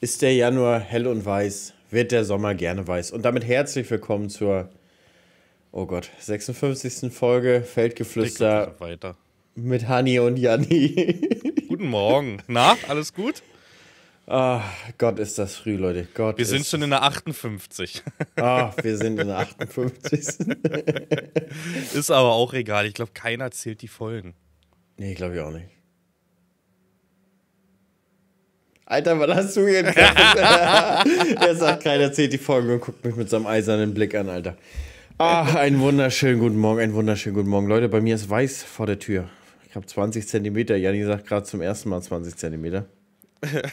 Ist der Januar hell und weiß, wird der Sommer gerne weiß. Und damit herzlich willkommen zur, oh Gott, 56. Folge Feldgeflüster weiter. mit Hani und Janni. Guten Morgen. Na, alles gut? Ach, Gott, ist das früh, Leute. Gott wir sind schon in der 58. Ach, ah, wir sind in der 58. ist aber auch egal. Ich glaube, keiner zählt die Folgen. Nee, glaube ich auch nicht. Alter, was hast du hier? er sagt, keiner zählt die Folge und guckt mich mit seinem eisernen Blick an, Alter. Ach, einen wunderschönen guten Morgen, einen wunderschönen guten Morgen. Leute, bei mir ist weiß vor der Tür. Ich habe 20 Zentimeter. Janni sagt gerade zum ersten Mal 20 Zentimeter.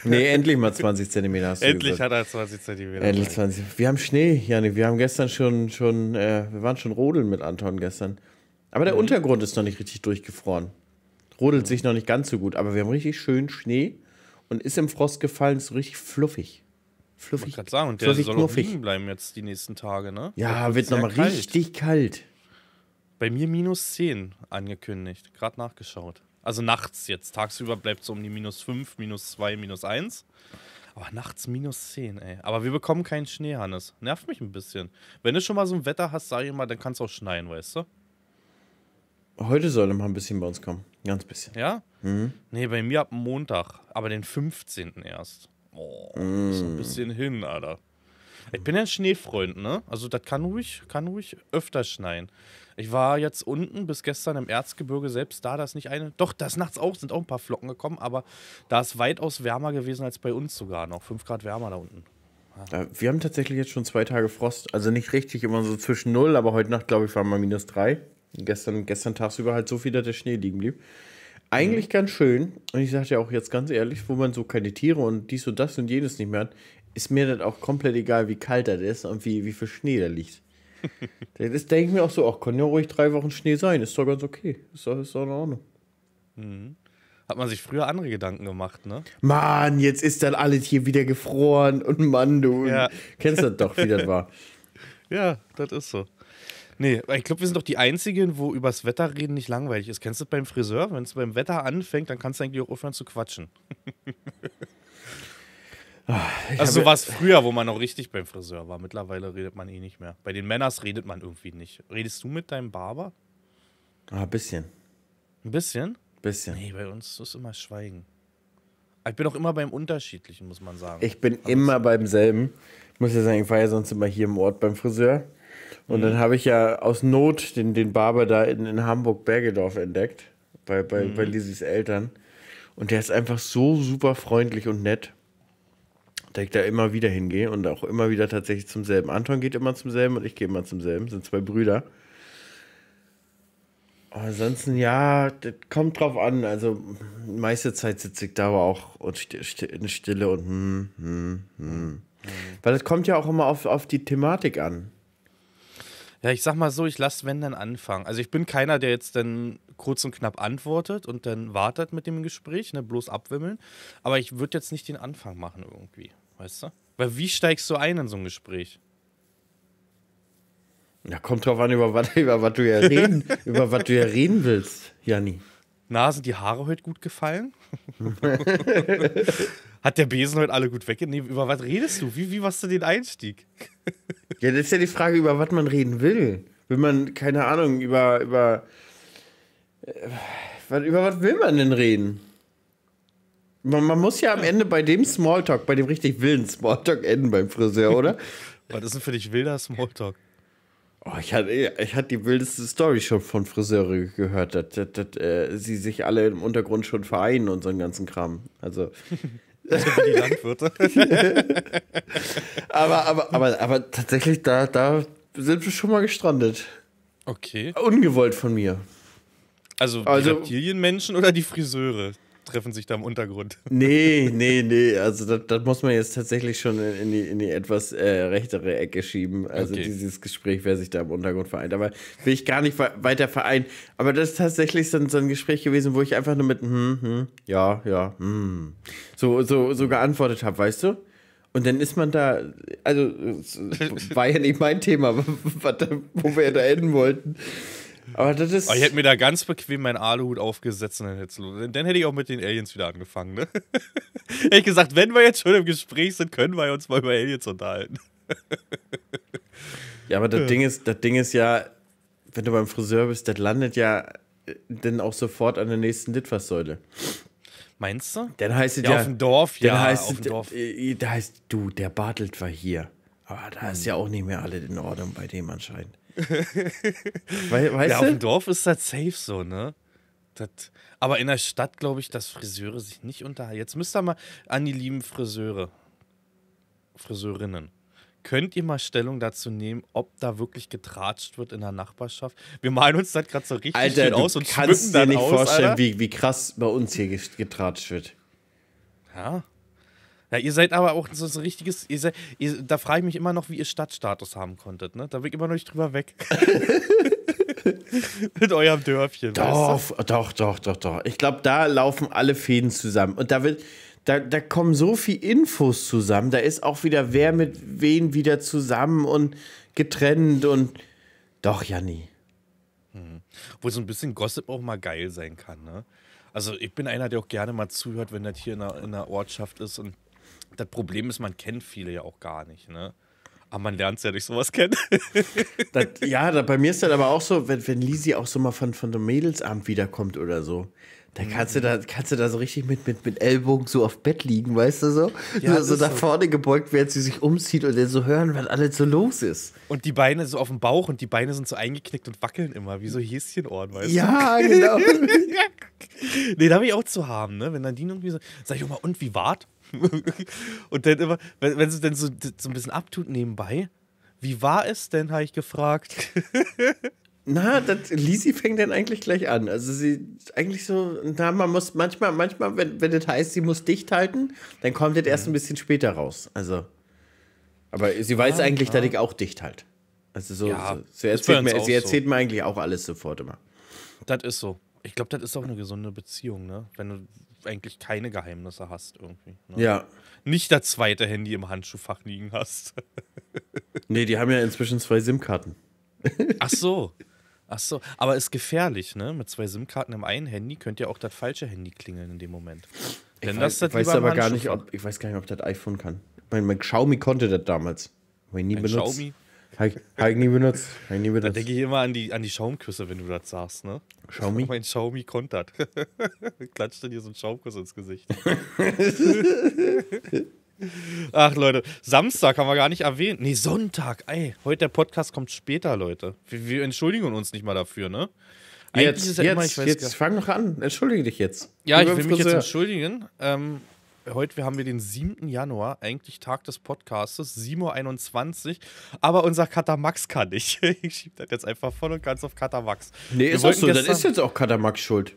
Nee, endlich mal 20 Zentimeter hast du Endlich gesagt. hat er 20 Zentimeter. Endlich 20. Wir haben Schnee, Janni. Wir haben gestern schon, schon äh, wir waren schon rodeln mit Anton gestern. Aber der mhm. Untergrund ist noch nicht richtig durchgefroren. Rodelt mhm. sich noch nicht ganz so gut. Aber wir haben richtig schön Schnee und ist im Frost gefallen, ist richtig fluffig. Fluffig. Ich kann sagen, und der fluffig, soll knuffig. auch liegen bleiben jetzt die nächsten Tage, ne? Ja, wird nochmal kalt. richtig kalt. Bei mir minus 10 angekündigt, gerade nachgeschaut. Also nachts jetzt, tagsüber bleibt so um die minus 5, minus 2, minus 1. Aber nachts minus 10, ey. Aber wir bekommen keinen Schnee, Hannes. Nervt mich ein bisschen. Wenn du schon mal so ein Wetter hast, sag ich mal, dann kann es auch schneien, weißt du? Heute soll mal ein bisschen bei uns kommen. Ganz bisschen. Ja? Mhm. Nee, bei mir ab Montag, aber den 15. erst. Oh, mhm. ist ein mhm. bisschen hin, Alter. Ich bin ja ein Schneefreund, ne? Also das kann ruhig, kann ruhig öfter schneien. Ich war jetzt unten bis gestern im Erzgebirge, selbst da, das nicht eine. Doch, das nachts auch sind auch ein paar Flocken gekommen, aber da ist weitaus wärmer gewesen als bei uns sogar noch. 5 Grad wärmer da unten. Ja. Wir haben tatsächlich jetzt schon zwei Tage Frost. Also nicht richtig, immer so zwischen null, aber heute Nacht, glaube ich, waren wir minus drei. Gestern, gestern tagsüber halt so viel, dass der Schnee liegen blieb. Eigentlich mhm. ganz schön. Und ich sage ja auch jetzt ganz ehrlich, wo man so keine Tiere und dies und das und jenes nicht mehr hat, ist mir das auch komplett egal, wie kalt das ist und wie, wie viel Schnee da liegt. das denke ich mir auch so, ach, kann ja ruhig drei Wochen Schnee sein, ist doch ganz okay. Ist doch, ist doch in Ordnung. Mhm. Hat man sich früher andere Gedanken gemacht, ne? Mann, jetzt ist dann alles hier wieder gefroren und Mann, du ja. kennst das doch, wie das war. Ja, das ist so. Nee, ich glaube, wir sind doch die Einzigen, wo übers Wetter reden nicht langweilig ist. Kennst du das beim Friseur? Wenn es beim Wetter anfängt, dann kannst du eigentlich auch aufhören zu quatschen. Ah, ich also so war es früher, wo man noch richtig beim Friseur war. Mittlerweile redet man eh nicht mehr. Bei den Männers redet man irgendwie nicht. Redest du mit deinem Barber? Ah, ein bisschen. Ein bisschen? Bisschen. Nee, bei uns ist immer Schweigen. Ich bin auch immer beim Unterschiedlichen, muss man sagen. Ich bin Aber immer beim selben. Ich muss ja sagen, ich war ja sonst immer hier im Ort beim Friseur. Und dann mhm. habe ich ja aus Not den, den Barber da in, in Hamburg-Bergedorf entdeckt, bei, bei, mhm. bei Lisis Eltern. Und der ist einfach so super freundlich und nett, dass ich da immer wieder hingehe und auch immer wieder tatsächlich zum selben. Anton geht immer zum selben und ich gehe immer zum selben, sind zwei Brüder. Aber ansonsten, ja, das kommt drauf an. Also, meiste Zeit sitze ich da aber auch in Stille und hm, hm, hm. Mhm. Weil es kommt ja auch immer auf, auf die Thematik an. Ja, ich sag mal so, ich lasse wenn dann anfangen. Also ich bin keiner, der jetzt dann kurz und knapp antwortet und dann wartet mit dem Gespräch, ne, bloß abwimmeln. Aber ich würde jetzt nicht den Anfang machen irgendwie, weißt du? Weil wie steigst du ein in so ein Gespräch? Ja, kommt drauf an, über was, über was du ja reden, über was du ja reden willst, Janni. Na, sind die Haare heute gut gefallen? Hat der Besen heute alle gut weggenommen? Über was redest du? Wie, wie machst du den Einstieg? ja, das ist ja die Frage, über was man reden will. Will man, keine Ahnung, über. Über, äh, über was will man denn reden? Man, man muss ja am Ende bei dem Smalltalk, bei dem richtig wilden Smalltalk enden beim Friseur, oder? was ist denn für dich wilder Smalltalk? Oh, ich hatte ich hat die wildeste Story schon von Friseure gehört, dass, dass, dass äh, sie sich alle im Untergrund schon vereinen und so einen ganzen Kram. Also, So wie die Landwirte. aber, aber, aber, aber tatsächlich, da, da sind wir schon mal gestrandet. Okay. Ungewollt von mir. Also, also Reptilienmenschen oder die Friseure? treffen sich da im Untergrund. Nee, nee, nee. Also das, das muss man jetzt tatsächlich schon in die, in die etwas äh, rechtere Ecke schieben. Also okay. dieses Gespräch, wer sich da im Untergrund vereint. Aber will ich gar nicht weiter vereinen. Aber das ist tatsächlich so, so ein Gespräch gewesen, wo ich einfach nur mit hm, hm, ja, ja, hm, so, so, so geantwortet habe, weißt du? Und dann ist man da, also war ja nicht mein Thema, wo wir da enden wollten. Aber das ist. Aber ich hätte mir da ganz bequem meinen Aluhut aufgesetzt und dann hätte, dann hätte ich auch mit den Aliens wieder angefangen. Ne? hätte gesagt, wenn wir jetzt schon im Gespräch sind, können wir uns mal über Aliens unterhalten. ja, aber das ja. Ding ist, das Ding ist ja, wenn du beim Friseur bist, das landet ja äh, dann auch sofort an der nächsten Litfaßsäule. Meinst du? Dann heißt es ja, ja auf dem Dorf, ja, heißt auf dem Dorf. Äh, äh, da heißt du, der Bartelt war hier. Aber da ist hm. ja auch nicht mehr alles in Ordnung bei dem anscheinend. Weil, weißt ja, du? auf dem Dorf ist das safe so, ne? Das, aber in der Stadt glaube ich, dass Friseure sich nicht unterhalten. Jetzt müsst ihr mal an die lieben Friseure, Friseurinnen. Könnt ihr mal Stellung dazu nehmen, ob da wirklich getratscht wird in der Nachbarschaft? Wir malen uns das gerade so richtig Alter, du aus und kannst dir nicht aus, vorstellen, Alter. wie, wie krass bei uns hier getratscht wird. Ja. Ja, ihr seid aber auch so ein richtiges. Ihr seid, ihr, da frage ich mich immer noch, wie ihr Stadtstatus haben konntet. Ne? Da bin ich immer noch nicht drüber weg. Mit eurem Dörfchen. Doch, weißt du? doch, doch, doch, doch. Ich glaube, da laufen alle Fäden zusammen. Und da wird. Da, da kommen so viele Infos zusammen. Da ist auch wieder wer mit wen wieder zusammen und getrennt und doch, Janni. Hm. Wo so ein bisschen Gossip auch mal geil sein kann, ne? Also ich bin einer, der auch gerne mal zuhört, wenn das hier in einer, in einer Ortschaft ist und das Problem ist, man kennt viele ja auch gar nicht, ne? Aber man lernt es ja durch sowas kennen. das, ja, das, bei mir ist das aber auch so, wenn, wenn Lisi auch so mal von, von dem Mädelsabend wiederkommt oder so. dann kannst mhm. du da, kannst du da so richtig mit, mit, mit Ellbogen so auf Bett liegen, weißt du so? Ja, so, so nach vorne gebeugt, während sie sich umzieht und dann so hören, was alles so los ist. Und die Beine so auf dem Bauch und die Beine sind so eingeknickt und wackeln immer, wie so Häschenohren, weißt ja, du? Ja, genau. nee, da habe ich auch zu haben, ne? Wenn dann die irgendwie so, sag ich auch mal, und wie wart? und dann immer, wenn, wenn sie dann so, so ein bisschen abtut nebenbei, wie war es denn, habe ich gefragt. Na, das, Lisi fängt dann eigentlich gleich an. Also sie eigentlich so, na, man muss manchmal, manchmal, wenn, wenn das heißt, sie muss dicht halten, dann kommt das erst ein bisschen später raus. Also. Aber sie weiß ja, eigentlich, ja. dass ich auch dicht halte. Also so, ja, so. sie, erzählt mir, sie erzählt so. mir eigentlich auch alles sofort immer. Das ist so. Ich glaube, das ist auch eine gesunde Beziehung, ne? Wenn du eigentlich keine Geheimnisse hast irgendwie. Ne? Ja. Nicht das zweite Handy im Handschuhfach liegen hast. nee, die haben ja inzwischen zwei SIM-Karten. Ach so. Ach so, aber ist gefährlich, ne? Mit zwei SIM-Karten im einen Handy könnt ihr auch das falsche Handy klingeln in dem Moment. Ich Denn weiß, das weiß aber gar nicht, ob ich weiß gar nicht, ob das iPhone kann. Mein, mein Xiaomi konnte das damals. Habe ich nie ein benutzt. Xiaomi? Habe ich, nie benutzt. ich nie benutzt. Da denke ich immer an die, an die Schaumküsse, wenn du das sagst, ne? Schaumi? Mein Schaumi kontert. Klatscht dir so einen Schaumkuss ins Gesicht. Ach, Leute. Samstag haben wir gar nicht erwähnt. Nee, Sonntag. Ey, heute der Podcast kommt später, Leute. Wir, wir entschuldigen uns nicht mal dafür, ne? jetzt, ja jetzt, immer, jetzt fang noch an. Entschuldige dich jetzt. Ja, ich will mich jetzt entschuldigen. Ähm, heute haben wir den 7. Januar, eigentlich Tag des Podcastes, 7.21 Uhr. Aber unser Katamax kann nicht. Ich schiebe das jetzt einfach voll und ganz auf Katamax. Nee, ist auch so. Dann ist jetzt auch Katamax schuld.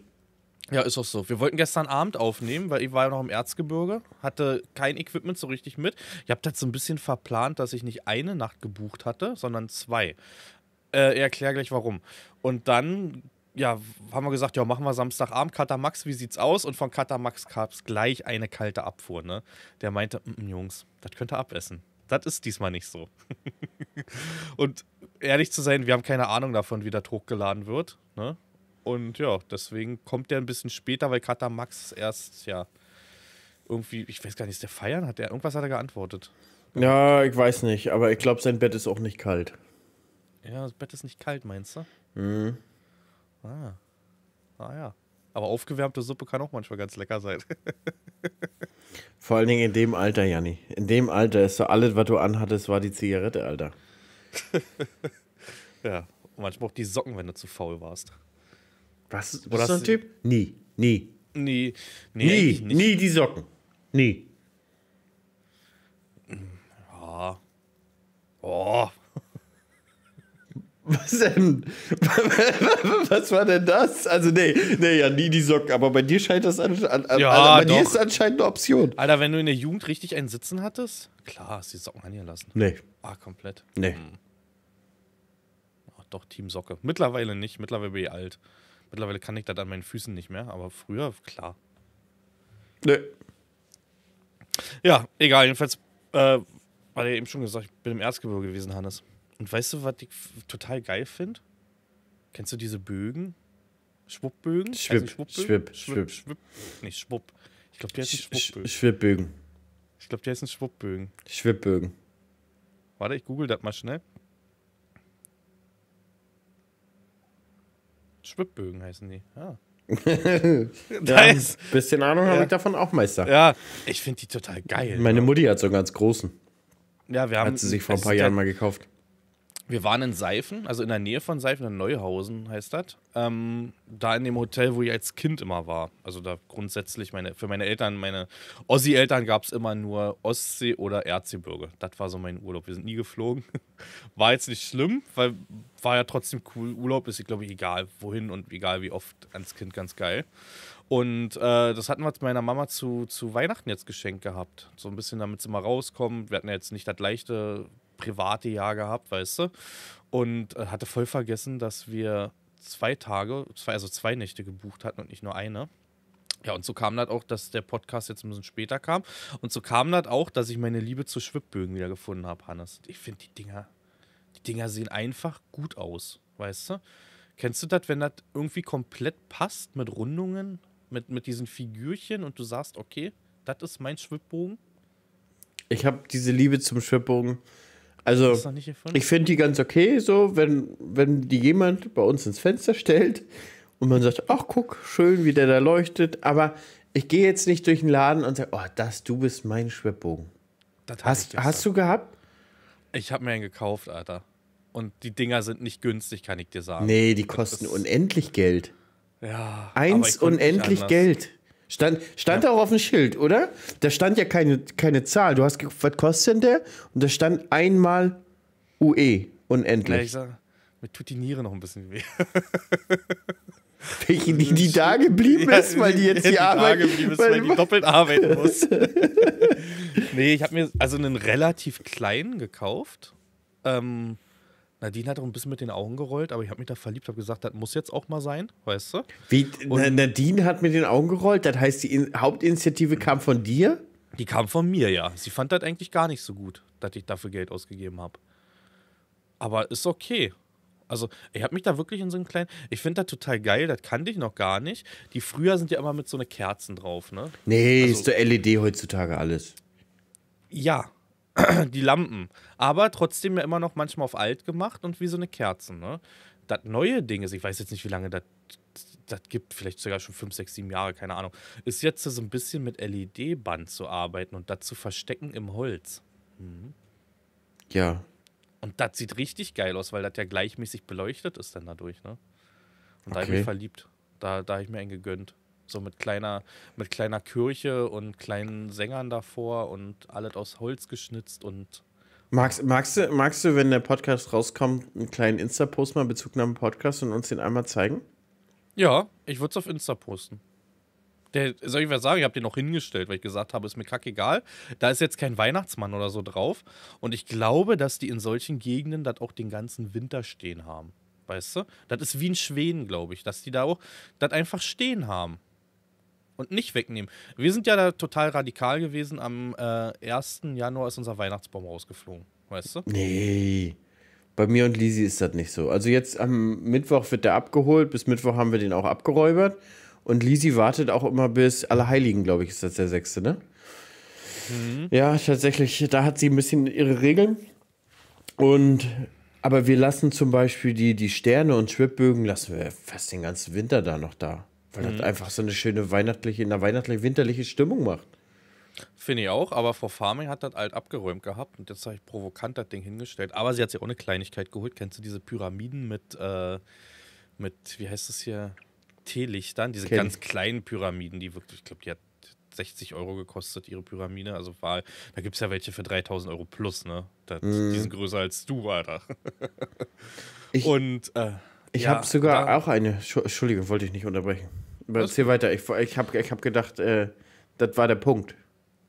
Ja, ist auch so. Wir wollten gestern Abend aufnehmen, weil ich war ja noch im Erzgebirge, hatte kein Equipment so richtig mit. Ich habe das so ein bisschen verplant, dass ich nicht eine Nacht gebucht hatte, sondern zwei. Äh, erkläre gleich warum. Und dann ja, haben wir gesagt, ja, machen wir Samstagabend Katamax, wie sieht's aus? Und von Katamax gab es gleich eine kalte Abfuhr, ne? Der meinte, mm, Jungs, das könnte abessen. Das ist diesmal nicht so. und ehrlich zu sein, wir haben keine Ahnung davon, wie das hochgeladen wird, ne? Und ja, deswegen kommt der ein bisschen später, weil Katamax erst, ja, irgendwie, ich weiß gar nicht, ist der feiern? Hat er, irgendwas hat er geantwortet. Ja, ich weiß nicht, aber ich glaube, sein Bett ist auch nicht kalt. Ja, das Bett ist nicht kalt, meinst du? Mhm. Ah. Ah ja. Aber aufgewärmte Suppe kann auch manchmal ganz lecker sein. Vor allen Dingen in dem Alter, Janni. In dem Alter ist so alles, was du anhattest, war die Zigarette, Alter. ja, und manchmal auch die Socken, wenn du zu faul warst. Was, was Oder ist so ein Typ? Nie, nie. Nie, nie, nie, nie die Socken. Nie. Ja. Oh, was denn? Was war denn das? Also, nee, nee, ja, nie die Socken. Aber bei dir scheint das an, an, ja, also bei dir ist anscheinend eine Option. Alter, wenn du in der Jugend richtig einen Sitzen hattest, klar, hast du die Socken angelassen. Nee. Ah, komplett. Nee. Hm. Ach, doch, Team Socke. Mittlerweile nicht, mittlerweile bin ich alt. Mittlerweile kann ich das an meinen Füßen nicht mehr, aber früher, klar. Nee. Ja, egal, jedenfalls, äh, war ja eben schon gesagt, ich bin im Erzgebirge gewesen, Hannes. Und weißt du, was ich total geil finde? Kennst du diese Bögen? Schwuppbögen? Schwipp, also Schwuppbögen? Schwipp, Schwipp, Schwipp. Nee, Schwupp. Ich glaube, die heißen Sch Schwupbbögen. Schwipbbögen. Ich glaube, die heißen Schwuppbögen. Schwipbbögen. Warte, ich google das mal schnell. Schwipbbögen heißen die. Ah. nice. Ja, bisschen Ahnung ja. habe ich davon auch, Meister. Ja, ich finde die total geil. Meine ne? Mutti hat so einen ganz großen. Ja, wir haben. Hat sie sich vor ein paar Jahren mal gekauft. Wir waren in Seifen, also in der Nähe von Seifen, in Neuhausen heißt das. Ähm, da in dem Hotel, wo ich als Kind immer war. Also da grundsätzlich meine, für meine Eltern, meine Ossi-Eltern gab es immer nur Ostsee oder Erdseebürge. Das war so mein Urlaub. Wir sind nie geflogen. War jetzt nicht schlimm, weil war ja trotzdem cool. Urlaub ist, glaube ich, egal wohin und egal wie oft als Kind ganz geil. Und äh, das hatten wir meiner Mama zu, zu Weihnachten jetzt geschenkt gehabt. So ein bisschen, damit sie mal rauskommen. Wir hatten ja jetzt nicht das leichte private Jahr gehabt, weißt du? Und äh, hatte voll vergessen, dass wir zwei Tage, zwei, also zwei Nächte gebucht hatten und nicht nur eine. Ja, und so kam das auch, dass der Podcast jetzt ein bisschen später kam. Und so kam das auch, dass ich meine Liebe zu Schwibbögen wieder gefunden habe, Hannes. Ich finde die Dinger, die Dinger sehen einfach gut aus, weißt du? Kennst du das, wenn das irgendwie komplett passt mit Rundungen, mit, mit diesen Figürchen und du sagst, okay, das ist mein Schwibbogen? Ich habe diese Liebe zum Schwibbogen also, ich finde die ganz okay, so, wenn, wenn die jemand bei uns ins Fenster stellt und man sagt, ach guck, schön, wie der da leuchtet, aber ich gehe jetzt nicht durch den Laden und sage, oh, das, du bist mein Schwebbogen. Hast, hast du gehabt? Ich habe mir einen gekauft, Alter. Und die Dinger sind nicht günstig, kann ich dir sagen. Nee, die kosten unendlich Geld. Ja. Eins unendlich Geld. Stand, stand ja. auch auf dem Schild, oder? Da stand ja keine, keine Zahl. Du hast geguckt, was kostet denn der? Und da stand einmal UE, unendlich. Ja, ich sag, mir tut die Niere noch ein bisschen weh. Welche, die, die da geblieben ist, weil die jetzt die, die Arbeit. Ist, weil die doppelt arbeiten muss. nee, ich habe mir also einen relativ kleinen gekauft. Ähm, Nadine hat auch ein bisschen mit den Augen gerollt, aber ich habe mich da verliebt, habe gesagt, das muss jetzt auch mal sein, weißt du? Wie, und Nadine hat mit den Augen gerollt, das heißt, die Hauptinitiative kam von dir? Die kam von mir, ja. Sie fand das eigentlich gar nicht so gut, dass ich dafür Geld ausgegeben habe. Aber ist okay. Also, ich habe mich da wirklich in so einem kleinen. Ich finde das total geil, das kannte ich noch gar nicht. Die früher sind ja immer mit so einer Kerzen drauf, ne? Nee, also, ist doch LED heutzutage alles. Ja, die Lampen. Aber trotzdem ja immer noch manchmal auf alt gemacht und wie so eine Kerze. Ne? Das neue Ding ist, ich weiß jetzt nicht, wie lange das gibt, vielleicht sogar schon 5, 6, 7 Jahre, keine Ahnung, ist jetzt so ein bisschen mit LED-Band zu arbeiten und das zu verstecken im Holz. Mhm. Ja. Und das sieht richtig geil aus, weil das ja gleichmäßig beleuchtet ist dann dadurch, ne? Und okay. da habe ich mich verliebt. Da, da habe ich mir einen gegönnt. So mit kleiner, mit kleiner Kirche und kleinen Sängern davor und alles aus Holz geschnitzt und. Magst, magst, du, magst du, wenn der Podcast rauskommt, einen kleinen Insta-Post mal Bezugnahme Podcast und uns den einmal zeigen? Ja, ich würde es auf Insta posten. Der, soll ich was sagen? Ich habe den noch hingestellt, weil ich gesagt habe, ist mir kackegal. Da ist jetzt kein Weihnachtsmann oder so drauf. Und ich glaube, dass die in solchen Gegenden das auch den ganzen Winter stehen haben. Weißt du? Das ist wie in Schweden, glaube ich, dass die da auch das einfach stehen haben und nicht wegnehmen. Wir sind ja da total radikal gewesen. Am äh, 1. Januar ist unser Weihnachtsbaum rausgeflogen. Weißt du? Nee. Bei mir und Lisi ist das nicht so. Also jetzt am Mittwoch wird der abgeholt. Bis Mittwoch haben wir den auch abgeräubert. Und Lisi wartet auch immer bis Allerheiligen, glaube ich, ist das der sechste, ne? Mhm. Ja, tatsächlich, da hat sie ein bisschen ihre Regeln. Und aber wir lassen zum Beispiel die, die Sterne und Schwibbögen lassen wir fast den ganzen Winter da noch da. Weil mhm. das einfach so eine schöne weihnachtliche, eine weihnachtliche, winterliche Stimmung macht. Finde ich auch, aber Frau Farming hat das alt abgeräumt gehabt und jetzt habe ich provokant das Ding hingestellt. Aber sie hat sich auch eine Kleinigkeit geholt. Kennst du diese Pyramiden mit, äh, mit wie heißt das hier? Teelichtern, diese Ken. ganz kleinen Pyramiden, die wirklich, ich glaube, die hat 60 Euro gekostet, ihre Pyramide. Also war, da gibt es ja welche für 3000 Euro plus, ne? Das, mm. Die mhm. sind größer als du, Alter. ich, und äh, ich ja, habe sogar da, auch eine. Entschuldigung, wollte ich nicht unterbrechen. Erzähl weiter. Ich, ich habe ich hab gedacht, äh, das war der Punkt.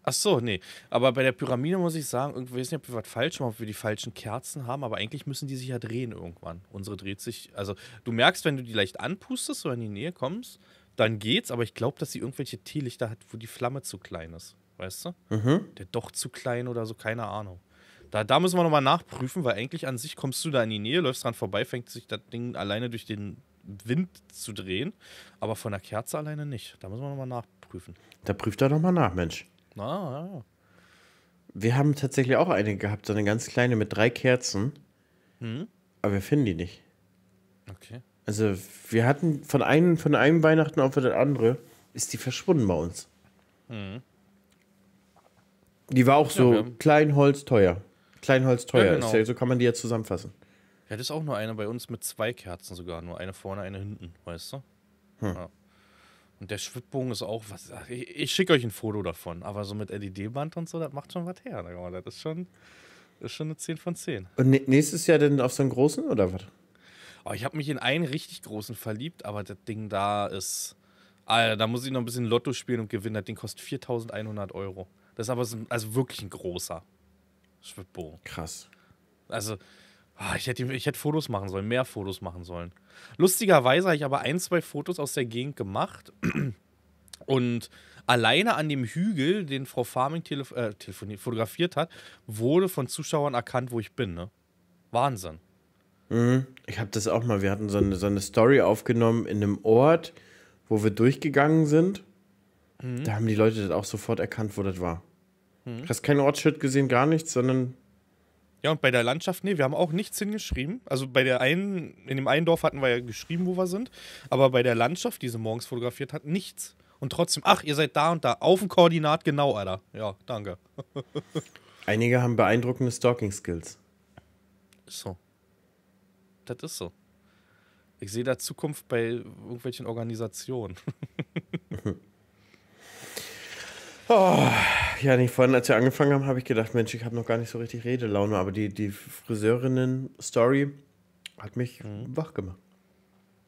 Ach so, nee. Aber bei der Pyramide muss ich sagen, irgendwie wissen nicht, ob wir was falsch machen, ob wir die falschen Kerzen haben, aber eigentlich müssen die sich ja drehen irgendwann. Unsere dreht sich. Also, du merkst, wenn du die leicht anpustest oder in die Nähe kommst, dann geht's, aber ich glaube, dass sie irgendwelche Teelichter hat, wo die Flamme zu klein ist. Weißt du? Mhm. Der doch zu klein oder so, keine Ahnung. Da, da müssen wir nochmal nachprüfen, weil eigentlich an sich kommst du da in die Nähe, läufst dran vorbei, fängt sich das Ding alleine durch den Wind zu drehen, aber von der Kerze alleine nicht. Da müssen wir nochmal nachprüfen. Da prüft er nochmal nach, Mensch. Ah, ja, ja. Wir haben tatsächlich auch eine gehabt, so eine ganz kleine mit drei Kerzen. Hm? Aber wir finden die nicht. Okay. Also, wir hatten von einem, von einem Weihnachten auf das andere, ist die verschwunden bei uns. Hm. Die war auch so ja, klein, holz, teuer. Kleinholz teuer ja, genau. ist. Ja, so kann man die ja zusammenfassen. Ja, das ist auch nur eine bei uns mit zwei Kerzen sogar. Nur eine vorne, eine hinten, weißt du? Hm. Ja. Und der Schwibbogen ist auch was. Ich, ich schicke euch ein Foto davon, aber so mit LED-Band und so, das macht schon was her. Das ist schon, ist schon eine 10 von 10. Und nächstes Jahr denn auf so einen großen oder was? Oh, ich habe mich in einen richtig großen verliebt, aber das Ding da ist. Alter, da muss ich noch ein bisschen Lotto spielen und gewinnen. Das Ding kostet 4100 Euro. Das ist aber so, also wirklich ein großer. Ist verbogen. Krass. Also, ah, ich, hätte, ich hätte Fotos machen sollen, mehr Fotos machen sollen. Lustigerweise habe ich aber ein, zwei Fotos aus der Gegend gemacht. Und alleine an dem Hügel, den Frau Farming telef äh, fotografiert hat, wurde von Zuschauern erkannt, wo ich bin. Ne? Wahnsinn. Mhm. Ich habe das auch mal. Wir hatten so eine, so eine Story aufgenommen in einem Ort, wo wir durchgegangen sind. Mhm. Da haben die Leute das auch sofort erkannt, wo das war. Hm. Hast kein Ortsschild gesehen, gar nichts, sondern. Ja, und bei der Landschaft, nee, wir haben auch nichts hingeschrieben. Also bei der einen, in dem einen Dorf hatten wir ja geschrieben, wo wir sind, aber bei der Landschaft, die sie morgens fotografiert hat, nichts. Und trotzdem, ach, ihr seid da und da, auf dem Koordinat genau, Alter. Ja, danke. Einige haben beeindruckende Stalking-Skills. So. Das ist so. Ich sehe da Zukunft bei irgendwelchen Organisationen. oh ja, nicht vorhin, als wir angefangen haben, habe ich gedacht, Mensch, ich habe noch gar nicht so richtig Redelaune, aber die, die Friseurinnen-Story hat mich mhm. wach gemacht.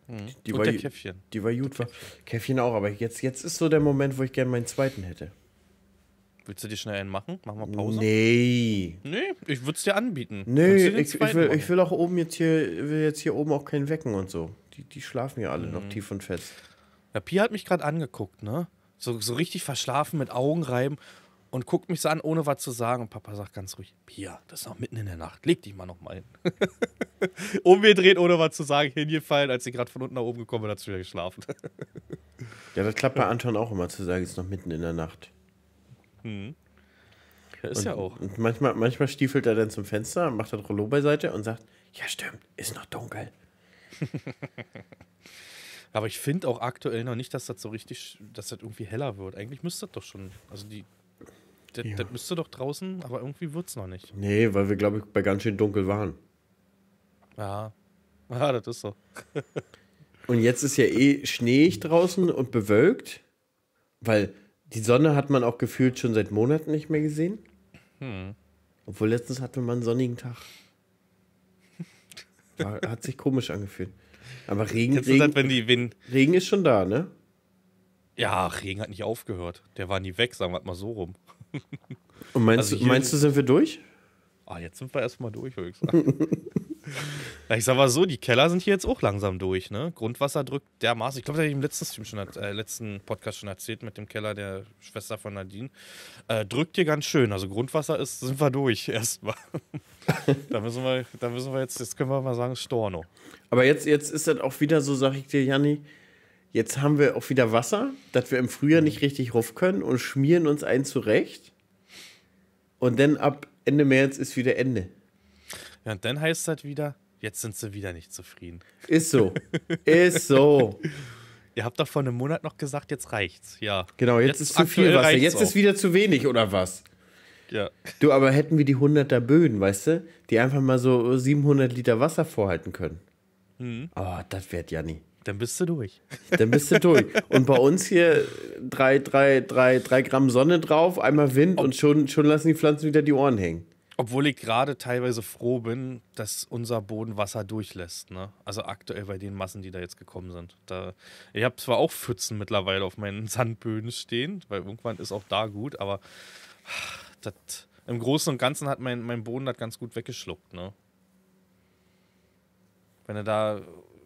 Mhm. Die, die Und war, der Käffchen. Die war gut wach. Käffchen. Käffchen auch, aber jetzt, jetzt ist so der Moment, wo ich gerne meinen zweiten hätte. Willst du dir schnell einen machen? Machen wir Pause? Nee. Nee, ich würde es dir anbieten. Nee, ich, ich, will, ich, will, auch oben jetzt hier, will jetzt hier oben auch keinen wecken und so. Die, die schlafen ja alle mhm. noch tief und fest. Ja, Pia hat mich gerade angeguckt, ne? So, so richtig verschlafen mit Augenreiben und guckt mich so an, ohne was zu sagen. Und Papa sagt ganz ruhig: Pia, das ist noch mitten in der Nacht, leg dich mal noch mal hin. Umgedreht, ohne was zu sagen, hingefallen, als sie gerade von unten nach oben gekommen hat, hat sie wieder geschlafen. ja, das klappt bei Anton auch immer zu sagen, es ist noch mitten in der Nacht. Hm. ist und, ja auch. Und manchmal, manchmal stiefelt er dann zum Fenster, macht das Rollo beiseite und sagt: Ja, stimmt, ist noch dunkel. Aber ich finde auch aktuell noch nicht, dass das so richtig, dass das irgendwie heller wird. Eigentlich müsste das doch schon. Also die das, ja. das müsste doch draußen, aber irgendwie wird es noch nicht. Nee, weil wir, glaube ich, bei ganz schön dunkel waren. Ja. Ja, das ist so. und jetzt ist ja eh schneeig draußen und bewölkt, weil die Sonne hat man auch gefühlt schon seit Monaten nicht mehr gesehen. Hm. Obwohl letztens hatten wir einen sonnigen Tag. War, hat sich komisch angefühlt. Aber Regen, Regen, gesagt, wenn die, wenn Regen ist schon da, ne? Ja, Regen hat nicht aufgehört. Der war nie weg, sagen wir mal so rum. Und meinst, also du, meinst du, sind wir durch? Ah, jetzt sind wir erstmal durch, würde ich sagen. ich sag mal so, die Keller sind hier jetzt auch langsam durch, ne? Grundwasser drückt dermaßen. Ich glaube, das habe ich im letzten Stream schon äh, letzten Podcast schon erzählt mit dem Keller der Schwester von Nadine. Äh, drückt hier ganz schön. Also Grundwasser ist, sind wir durch erstmal. da müssen wir, da müssen wir jetzt, jetzt können wir mal sagen, Storno. Aber jetzt, jetzt ist das auch wieder so, sag ich dir, Janni, Jetzt haben wir auch wieder Wasser, das wir im Frühjahr mhm. nicht richtig rauf können und schmieren uns ein zurecht. Und dann ab Ende März ist wieder Ende. Ja, und dann heißt das wieder, jetzt sind sie wieder nicht zufrieden. Ist so. ist so. Ihr habt doch vor einem Monat noch gesagt, jetzt reicht's. Ja. Genau, jetzt, jetzt ist zu viel Wasser. Jetzt auch. ist wieder zu wenig oder was? Ja. Du, aber hätten wir die 100er Böden, weißt du, die einfach mal so 700 Liter Wasser vorhalten können. Mhm. Oh, das wird ja nie. Dann bist du durch. Dann bist du durch. Und bei uns hier drei, drei, drei, drei Gramm Sonne drauf, einmal Wind Ob und schon, schon lassen die Pflanzen wieder die Ohren hängen. Obwohl ich gerade teilweise froh bin, dass unser Boden Wasser durchlässt. Ne? Also aktuell bei den Massen, die da jetzt gekommen sind. Da, ich habe zwar auch Pfützen mittlerweile auf meinen Sandböden stehen, weil irgendwann ist auch da gut, aber das, im Großen und Ganzen hat mein, mein Boden das ganz gut weggeschluckt. Ne? Wenn er da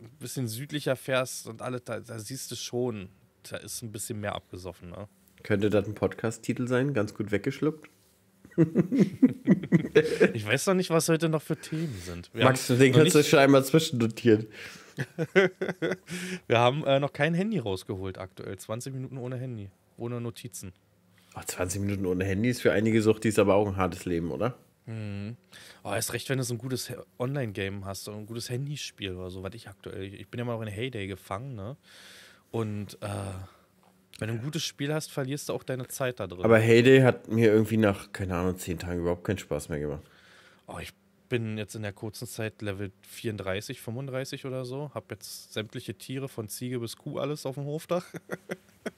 ein bisschen südlicher fährst und alle, da, da, siehst du schon, da ist ein bisschen mehr abgesoffen. Ne? Könnte das ein Podcast-Titel sein? Ganz gut weggeschluckt? ich weiß noch nicht, was heute noch für Themen sind. Wir Max, den kannst du scheinbar zwischennotieren. Wir haben äh, noch kein Handy rausgeholt aktuell. 20 Minuten ohne Handy, ohne Notizen. Oh, 20 Minuten ohne Handy ist für einige Sucht, die ist aber auch ein hartes Leben, oder? Mhm. Oh, ist recht, wenn du so ein gutes Online-Game hast, ein gutes Handyspiel oder so, was ich aktuell. Ich bin ja mal auch in Heyday gefangen, ne? Und äh, wenn du ein gutes Spiel hast, verlierst du auch deine Zeit da drin. Aber Heyday hat mir irgendwie nach, keine Ahnung, zehn Tagen überhaupt keinen Spaß mehr gemacht. Oh, ich bin jetzt in der kurzen Zeit Level 34, 35 oder so. Hab jetzt sämtliche Tiere von Ziege bis Kuh alles auf dem Hofdach.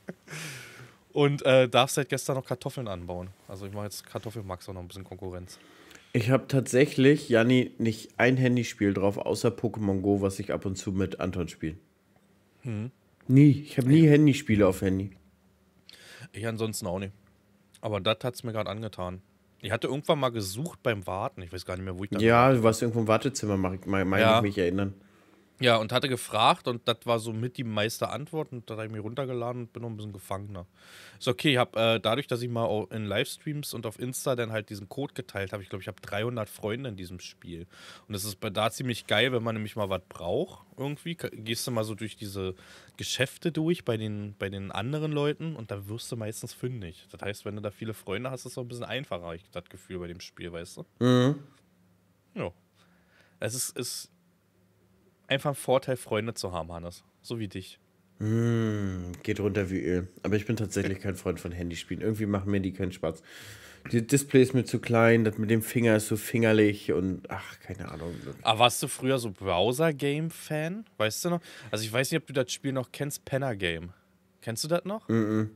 Und äh, darf seit gestern noch Kartoffeln anbauen. Also ich mache jetzt Kartoffelmax auch noch ein bisschen Konkurrenz. Ich habe tatsächlich, Janni, nicht ein Handyspiel drauf, außer Pokémon Go, was ich ab und zu mit Anton spiele. Hm. Nie. Ich habe nie ja. Handyspiele auf Handy. Ich ansonsten auch nicht. Aber das hat es mir gerade angetan. Ich hatte irgendwann mal gesucht beim Warten. Ich weiß gar nicht mehr, wo ich da Ja, du warst irgendwo im Wartezimmer, meine ja. ich mich erinnern. Ja, und hatte gefragt und das war so mit die meiste Antwort und da habe ich mich runtergeladen und bin noch ein bisschen gefangener. Ist okay, ich habe äh, dadurch, dass ich mal auch in Livestreams und auf Insta dann halt diesen Code geteilt habe, ich glaube, ich habe 300 Freunde in diesem Spiel. Und das ist bei da ziemlich geil, wenn man nämlich mal was braucht irgendwie. Gehst du mal so durch diese Geschäfte durch bei den, bei den anderen Leuten und da wirst du meistens fündig. Das heißt, wenn du da viele Freunde hast, ist es so ein bisschen einfacher, ich das Gefühl bei dem Spiel, weißt du? Mhm. Ja. Es ist, ist einfach einen Vorteil, Freunde zu haben, Hannes. So wie dich. Mm, geht runter wie Öl. Aber ich bin tatsächlich kein Freund von Handyspielen. Irgendwie machen mir die keinen Spaß. Das Display ist mir zu klein, das mit dem Finger ist so fingerlich und ach, keine Ahnung. Aber ah, warst du früher so Browser-Game-Fan? Weißt du noch? Also ich weiß nicht, ob du das Spiel noch kennst, Penner-Game. Kennst du das noch? Mm, -mm.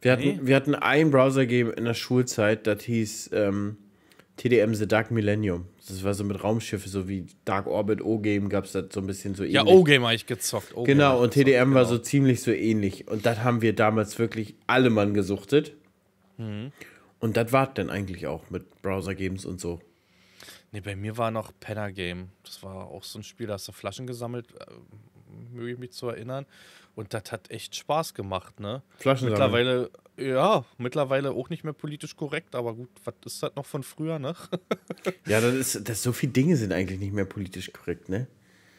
Wir, hatten, wir hatten ein Browser-Game in der Schulzeit, das hieß ähm, TDM The Dark Millennium. Das war so mit Raumschiffen, so wie Dark Orbit, O-Game gab es da so ein bisschen so ähnlich. Ja, O-Game habe ich gezockt. genau, und gezockt, TDM genau. war so ziemlich so ähnlich. Und das haben wir damals wirklich alle Mann gesuchtet. Mhm. Und das war dann eigentlich auch mit Browser-Games und so. Nee, bei mir war noch Penner Game. Das war auch so ein Spiel, da hast du Flaschen gesammelt, äh, möge ich mich zu erinnern. Und das hat echt Spaß gemacht, ne? Flaschen Mittlerweile, sammeln. Ja, mittlerweile auch nicht mehr politisch korrekt, aber gut, was ist das noch von früher, ne? ja, das ist, das so viele Dinge sind eigentlich nicht mehr politisch korrekt, ne?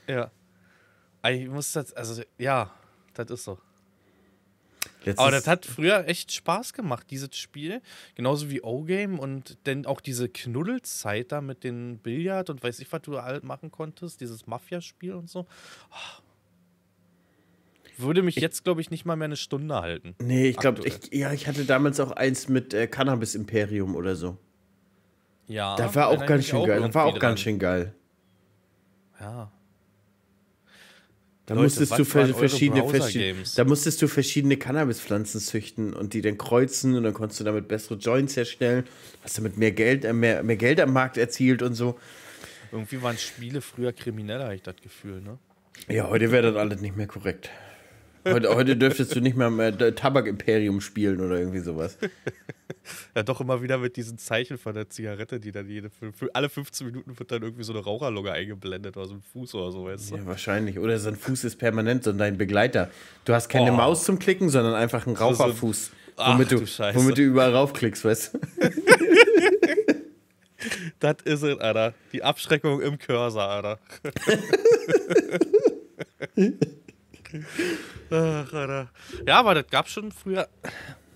Ja. Ich muss das, also ja, das ist so. Letztes aber das hat früher echt Spaß gemacht, dieses Spiel. Genauso wie O-Game und dann auch diese Knuddelzeit da mit dem Billard und weiß ich, was du halt machen konntest, dieses Mafia-Spiel und so. Oh, würde mich jetzt, glaube ich, nicht mal mehr eine Stunde halten. Nee, ich glaube, ja, ich hatte damals auch eins mit äh, Cannabis Imperium oder so. Ja. Das war auch ganz schön auch geil. Das war auch ganz schön geil. Ja. Da musstest, du verschiedene, verschiedene, da musstest du verschiedene Cannabispflanzen züchten und die dann kreuzen und dann konntest du damit bessere Joints herstellen, hast damit mehr Geld, äh, mehr, mehr Geld am Markt erzielt und so. Irgendwie waren Spiele früher krimineller, habe ich das Gefühl, ne? Ja, heute wäre das alles nicht mehr korrekt. Heute, heute dürftest du nicht mehr, mehr äh, Tabakimperium spielen oder irgendwie sowas. ja, doch immer wieder mit diesen Zeichen von der Zigarette, die dann jede, für alle 15 Minuten wird dann irgendwie so eine Raucherlunge eingeblendet oder so ein Fuß oder so, weißt du? Ja, wahrscheinlich. Oder so ein Fuß ist permanent, so dein Begleiter. Du hast keine oh. Maus zum Klicken, sondern einfach einen Raucherfuß, womit, du, Ach, du womit du überall raufklickst, weißt du? Das ist es, Alter. Die Abschreckung im Cursor, Alter. Ach, Alter. Ja, aber das gab schon früher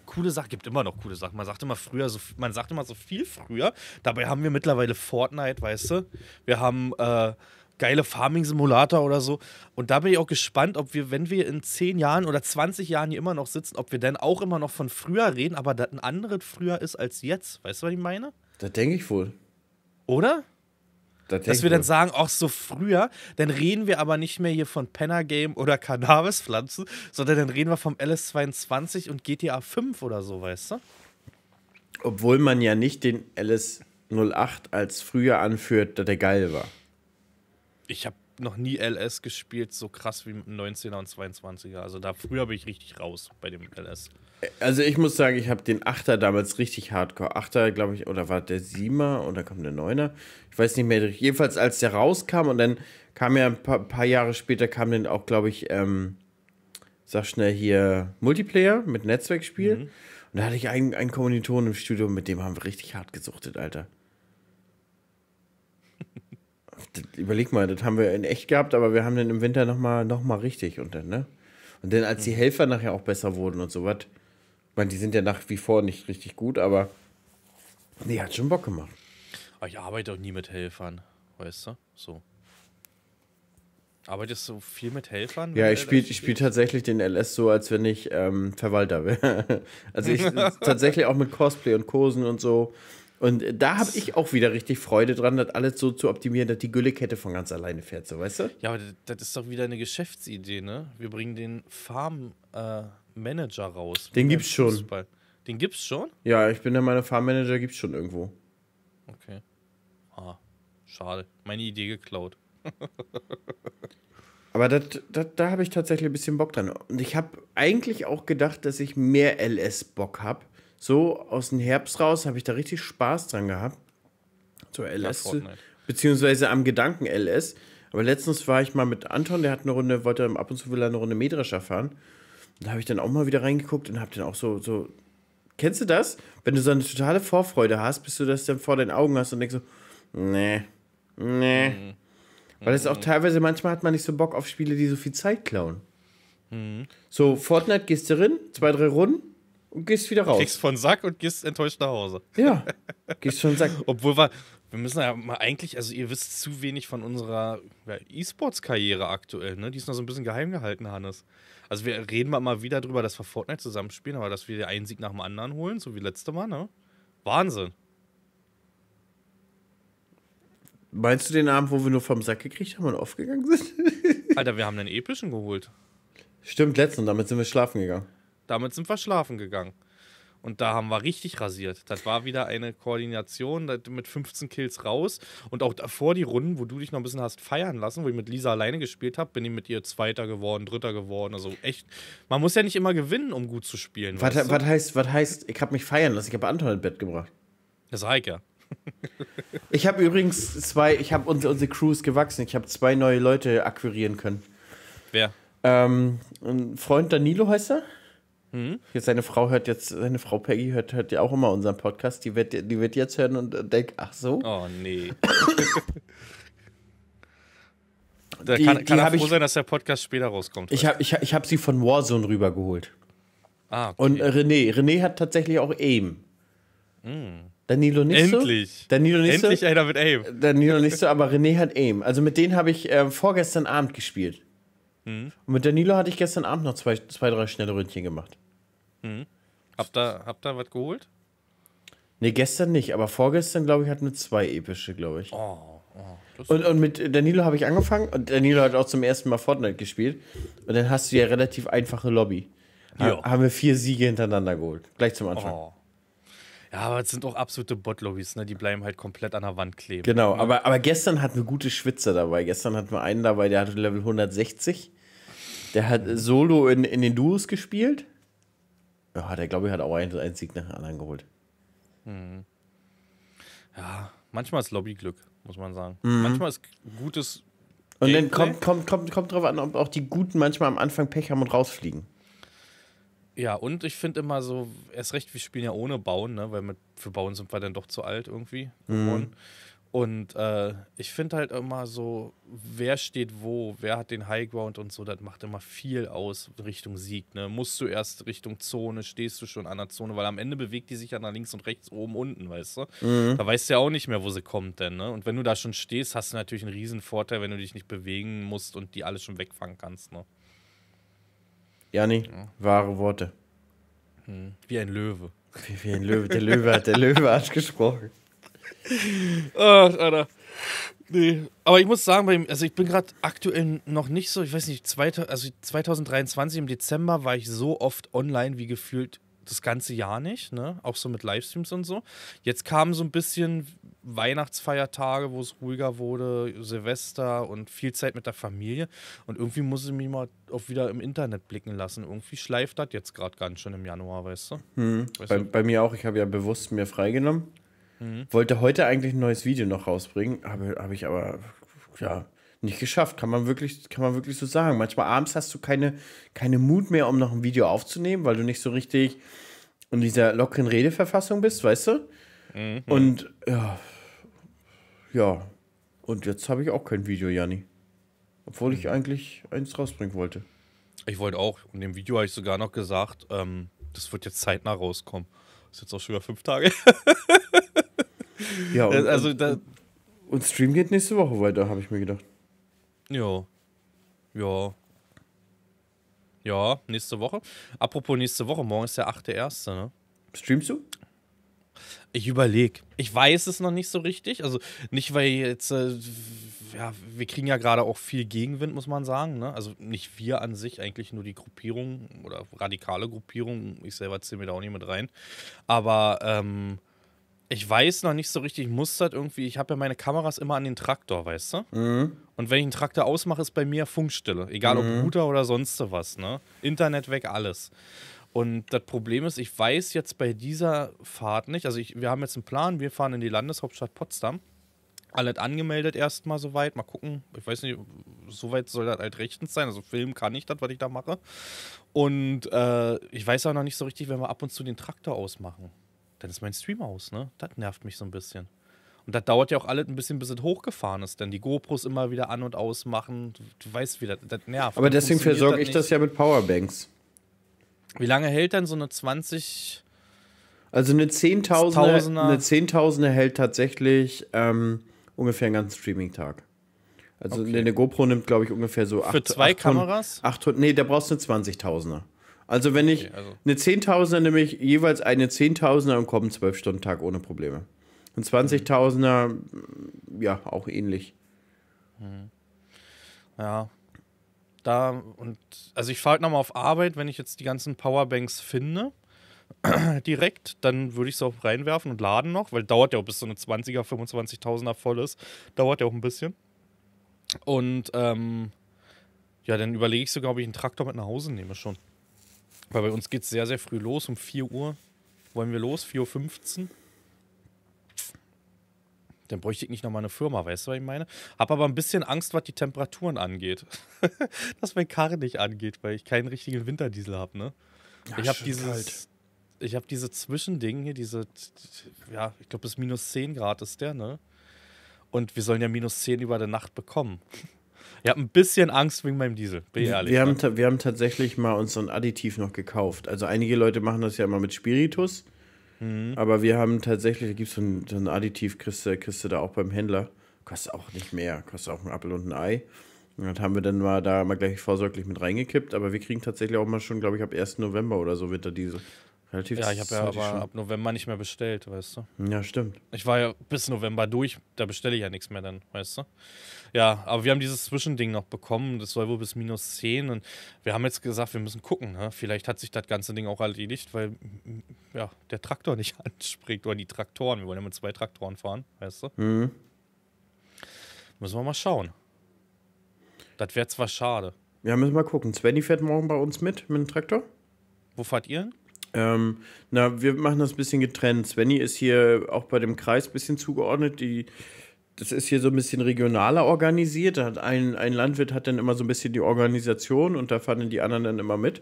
coole Sachen, gibt immer noch coole Sachen. Man sagt immer früher, so, man sagt immer so viel früher. Dabei haben wir mittlerweile Fortnite, weißt du? Wir haben äh, geile Farming-Simulator oder so. Und da bin ich auch gespannt, ob wir, wenn wir in 10 Jahren oder 20 Jahren hier immer noch sitzen, ob wir dann auch immer noch von früher reden, aber das ein anderes früher ist als jetzt. Weißt du, was ich meine? Das denke ich wohl. Oder? Das dass wir dann sagen, auch so früher, dann reden wir aber nicht mehr hier von Penner Game oder Cannabispflanzen, sondern dann reden wir vom LS22 und GTA 5 oder so, weißt du? Obwohl man ja nicht den LS08 als früher anführt, dass der geil war. Ich habe noch nie LS gespielt, so krass wie mit dem 19er und 22er. Also da früher bin ich richtig raus bei dem LS. Also ich muss sagen, ich habe den 8er damals richtig hardcore. 8er, glaube ich, oder war der 7er oder kam der 9er? Ich weiß nicht mehr. Jedenfalls, als der rauskam und dann kam ja ein paar, paar Jahre später, kam dann auch, glaube ich, ähm, sag schnell hier, Multiplayer mit Netzwerkspiel. Mhm. Und da hatte ich einen, einen Kommilitonen im Studio, mit dem haben wir richtig hart gesuchtet, Alter. überleg mal, das haben wir in echt gehabt, aber wir haben den im Winter nochmal noch mal richtig und dann, ne? Und dann, als die Helfer nachher auch besser wurden und sowas, ich meine, die sind ja nach wie vor nicht richtig gut, aber nee, hat schon Bock gemacht. Aber ah, ich arbeite auch nie mit Helfern, weißt du? So. Arbeitest du viel mit Helfern? Ja, ich spiele spiel tatsächlich den LS so, als wenn ich ähm, Verwalter wäre. also ich tatsächlich auch mit Cosplay und Kursen und so. Und da habe ich auch wieder richtig Freude dran, das alles so zu optimieren, dass die Güllekette von ganz alleine fährt, so weißt du? Ja, aber das ist doch wieder eine Geschäftsidee, ne? Wir bringen den Farmmanager äh, raus. Den gibt's schon. Fußball. Den gibt's schon? Ja, ich bin ja meine Farmmanager, gibt's schon irgendwo. Okay. Ah, schade. Meine Idee geklaut. Aber dat, dat, da habe ich tatsächlich ein bisschen Bock dran. Und ich habe eigentlich auch gedacht, dass ich mehr LS-Bock habe so aus dem Herbst raus habe ich da richtig Spaß dran gehabt. Zur LS. Ja, beziehungsweise am Gedanken LS. Aber letztens war ich mal mit Anton, der hat eine Runde, wollte ab und zu wieder eine Runde Mähdrescher fahren. Und da habe ich dann auch mal wieder reingeguckt und habe dann auch so, so. Kennst du das? Wenn du so eine totale Vorfreude hast, bis du das dann vor deinen Augen hast und denkst so, nee, nee. Mhm. Weil es auch mhm. teilweise, manchmal hat man nicht so Bock auf Spiele, die so viel Zeit klauen. Mhm. So, Fortnite gehst du drin, zwei, drei Runden, und gehst wieder raus. Kriegst von Sack und gehst enttäuscht nach Hause. Ja, gehst von Sack. Obwohl wir, wir müssen ja mal eigentlich, also ihr wisst zu wenig von unserer E-Sports-Karriere aktuell, ne? Die ist noch so ein bisschen geheim gehalten, Hannes. Also wir reden mal wieder drüber, dass wir Fortnite zusammenspielen, aber dass wir den einen Sieg nach dem anderen holen, so wie letzte Mal, ne? Wahnsinn. Meinst du den Abend, wo wir nur vom Sack gekriegt haben und aufgegangen sind? Alter, wir haben den epischen geholt. Stimmt, letzten und damit sind wir schlafen gegangen. Damit sind wir schlafen gegangen. Und da haben wir richtig rasiert. Das war wieder eine Koordination mit 15 Kills raus. Und auch davor die Runden, wo du dich noch ein bisschen hast feiern lassen, wo ich mit Lisa alleine gespielt habe, bin ich mit ihr Zweiter geworden, Dritter geworden. Also echt, man muss ja nicht immer gewinnen, um gut zu spielen. Was, was heißt, was heißt, ich habe mich feiern lassen, ich habe Anton ins Bett gebracht. Das sag ich ja. ich habe übrigens zwei, ich habe unsere, unsere Crew gewachsen. Ich habe zwei neue Leute akquirieren können. Wer? Ähm, ein Freund Danilo heißt er. Mhm. Jetzt seine Frau hört jetzt, seine Frau Peggy hört, hört ja auch immer unseren Podcast. Die wird, die wird jetzt hören und denkt, ach so. Oh nee. da die, kann, kann er froh sein, dass der Podcast später rauskommt. Ich habe ich, ich hab sie von Warzone rübergeholt. Ah, okay. Und äh, René, René hat tatsächlich auch AIM. Mm. Danilo nicht Endlich. So. Danilo nicht Endlich so. einer mit AIM. Danilo nicht so, aber René hat AIM. Also mit denen habe ich äh, vorgestern Abend gespielt. Mhm. Und mit Danilo hatte ich gestern Abend noch zwei, zwei drei schnelle Ründchen gemacht. Mhm. Habt ihr habt da was geholt? Nee, gestern nicht, aber vorgestern, glaube ich, hatten wir zwei epische, glaube ich. Oh, oh, und, und mit Danilo habe ich angefangen und Danilo hat auch zum ersten Mal Fortnite gespielt. Und dann hast du ja relativ einfache Lobby. Ha, haben wir vier Siege hintereinander geholt. Gleich zum Anfang. Oh. Ja, aber es sind auch absolute Bot-Lobbys, ne? Die bleiben halt komplett an der Wand kleben. Genau, ne? aber, aber gestern hatten wir gute Schwitzer dabei. Gestern hatten wir einen dabei, der hatte Level 160. Der hat Solo in, in den Duos gespielt. Ja, der glaube ich hat auch einen, einen Sieg nach dem anderen geholt. Hm. Ja, manchmal ist Lobbyglück, muss man sagen. Mhm. Manchmal ist gutes. Und Gameplay. dann kommt, kommt, kommt, kommt drauf an, ob auch die Guten manchmal am Anfang Pech haben und rausfliegen. Ja, und ich finde immer so, erst recht, wir spielen ja ohne Bauen, ne? weil mit, für Bauen sind wir dann doch zu alt irgendwie. Mhm. Und äh, ich finde halt immer so, wer steht wo, wer hat den Highground und so, das macht immer viel aus Richtung Sieg. Ne? Musst du erst Richtung Zone, stehst du schon an der Zone, weil am Ende bewegt die sich ja nach links und rechts, oben, unten, weißt du? Mhm. Da weißt du ja auch nicht mehr, wo sie kommt denn. Ne? Und wenn du da schon stehst, hast du natürlich einen riesen Vorteil, wenn du dich nicht bewegen musst und die alle schon wegfangen kannst. Ne? Jani, ja. wahre Worte. Hm. Wie ein Löwe. Wie, wie ein Löwe. Der Löwe der Löwe hat gesprochen. Ach, Alter. Nee. Aber ich muss sagen, also ich bin gerade aktuell noch nicht so, ich weiß nicht, also 2023 im Dezember war ich so oft online wie gefühlt das ganze Jahr nicht, ne? Auch so mit Livestreams und so. Jetzt kamen so ein bisschen Weihnachtsfeiertage, wo es ruhiger wurde, Silvester und viel Zeit mit der Familie. Und irgendwie muss ich mich mal auch wieder im Internet blicken lassen. Irgendwie schleift das jetzt gerade ganz schön im Januar, weißt du? Hm. Weißt bei, du? bei, mir auch, ich habe ja bewusst mir freigenommen. Mhm. Wollte heute eigentlich ein neues Video noch rausbringen, habe hab ich aber ja nicht geschafft. Kann man wirklich, kann man wirklich so sagen. Manchmal abends hast du keine, keine Mut mehr, um noch ein Video aufzunehmen, weil du nicht so richtig in dieser lockeren Redeverfassung bist, weißt du? Mhm. Und ja, ja. Und jetzt habe ich auch kein Video, Janni. Obwohl ich mhm. eigentlich eins rausbringen wollte. Ich wollte auch. Und dem Video habe ich sogar noch gesagt, ähm, das wird jetzt zeitnah rauskommen ist jetzt auch schon wieder fünf Tage. ja, und, äh, also, da, und Stream geht nächste Woche weiter, habe ich mir gedacht. Ja. Ja. Ja, nächste Woche. Apropos nächste Woche, morgen ist der 8.1., ne? Streamst du? Ich überlege. Ich weiß es noch nicht so richtig. Also nicht, weil jetzt, äh, ja, wir kriegen ja gerade auch viel Gegenwind, muss man sagen. Ne? Also nicht wir an sich, eigentlich nur die Gruppierung oder radikale Gruppierung. Ich selber zähle mir da auch nicht mit rein. Aber ähm, ich weiß noch nicht so richtig, muss das irgendwie, ich habe ja meine Kameras immer an den Traktor, weißt du? Mhm. Und wenn ich einen Traktor ausmache, ist bei mir Funkstille. Egal mhm. ob Router oder sonst was, ne? Internet weg, alles. Und das Problem ist, ich weiß jetzt bei dieser Fahrt nicht, also ich, wir haben jetzt einen Plan, wir fahren in die Landeshauptstadt Potsdam. Alles angemeldet erstmal soweit, mal gucken. Ich weiß nicht, soweit soll das halt rechtens sein. Also filmen kann ich das, was ich da mache. Und äh, ich weiß auch noch nicht so richtig, wenn wir ab und zu den Traktor ausmachen. Dann ist mein Stream aus, ne? Das nervt mich so ein bisschen. Und das dauert ja auch alles ein bisschen, bis es hochgefahren ist. Denn die GoPros immer wieder an- und ausmachen. Du, du weißt, wie das, das nervt. Aber deswegen versorge ich nicht. das ja mit Powerbanks. Wie lange hält dann so eine 20? Also eine Zehntausende, eine Zehntausende hält tatsächlich ähm, ungefähr einen ganzen Streaming-Tag. Also okay. eine GoPro nimmt, glaube ich, ungefähr so acht. Für zwei acht, Kameras? Acht, nee, da brauchst du eine 20.000er. Also wenn ich okay, also. eine Zehntausender nehme ich jeweils eine Zehntausender und komme einen 12-Stunden-Tag ohne Probleme. Und 20.000er, ja, auch ähnlich. Mhm. Ja, da und also ich fahre halt nochmal auf Arbeit, wenn ich jetzt die ganzen Powerbanks finde. direkt, dann würde ich es auch reinwerfen und laden noch, weil dauert ja auch bis so eine 20er, 25.000er voll ist. Dauert ja auch ein bisschen. Und ähm, ja, dann überlege ich sogar, ob ich einen Traktor mit nach Hause nehme schon. Weil bei uns geht es sehr, sehr früh los. Um 4 Uhr wollen wir los, 4.15 Uhr. Dann bräuchte ich nicht nochmal eine Firma, weißt du, was ich meine? Hab aber ein bisschen Angst, was die Temperaturen angeht. Dass mein Karre nicht angeht, weil ich keinen richtigen Winterdiesel habe, ne? Ja, ich habe dieses. Kalt. Ich habe diese Zwischending hier, diese, ja, ich glaube, bis minus 10 Grad ist der, ne? Und wir sollen ja minus 10 über der Nacht bekommen. Ich habe ein bisschen Angst wegen meinem Diesel, bin ich ehrlich. Wir haben, wir haben tatsächlich mal uns so ein Additiv noch gekauft. Also einige Leute machen das ja immer mit Spiritus. Mhm. Aber wir haben tatsächlich, da gibt es so ein, so ein Additiv, kriegst du, kriegst du da auch beim Händler. Kostet auch nicht mehr, kostet auch einen Apfel und ein Ei. Und das haben wir dann mal da mal gleich vorsorglich mit reingekippt. Aber wir kriegen tatsächlich auch mal schon, glaube ich, ab 1. November oder so wird da diese. Relativ ja, ich habe ja aber schon. ab November nicht mehr bestellt, weißt du? Ja, stimmt. Ich war ja bis November durch, da bestelle ich ja nichts mehr dann, weißt du? Ja, aber wir haben dieses Zwischending noch bekommen. Das soll wohl bis minus 10. Und wir haben jetzt gesagt, wir müssen gucken. Ne? Vielleicht hat sich das ganze Ding auch erledigt, weil ja, der Traktor nicht anspringt oder die Traktoren. Wir wollen ja mit zwei Traktoren fahren, weißt du? Mhm. Müssen wir mal schauen. Das wäre zwar schade. Ja, müssen wir mal gucken. Svenny fährt morgen bei uns mit, mit dem Traktor. Wo fahrt ihr? Ähm, na, wir machen das ein bisschen getrennt. Svenny ist hier auch bei dem Kreis ein bisschen zugeordnet. Die das ist hier so ein bisschen regionaler organisiert. hat ein, ein Landwirt hat dann immer so ein bisschen die Organisation und da fahren die anderen dann immer mit.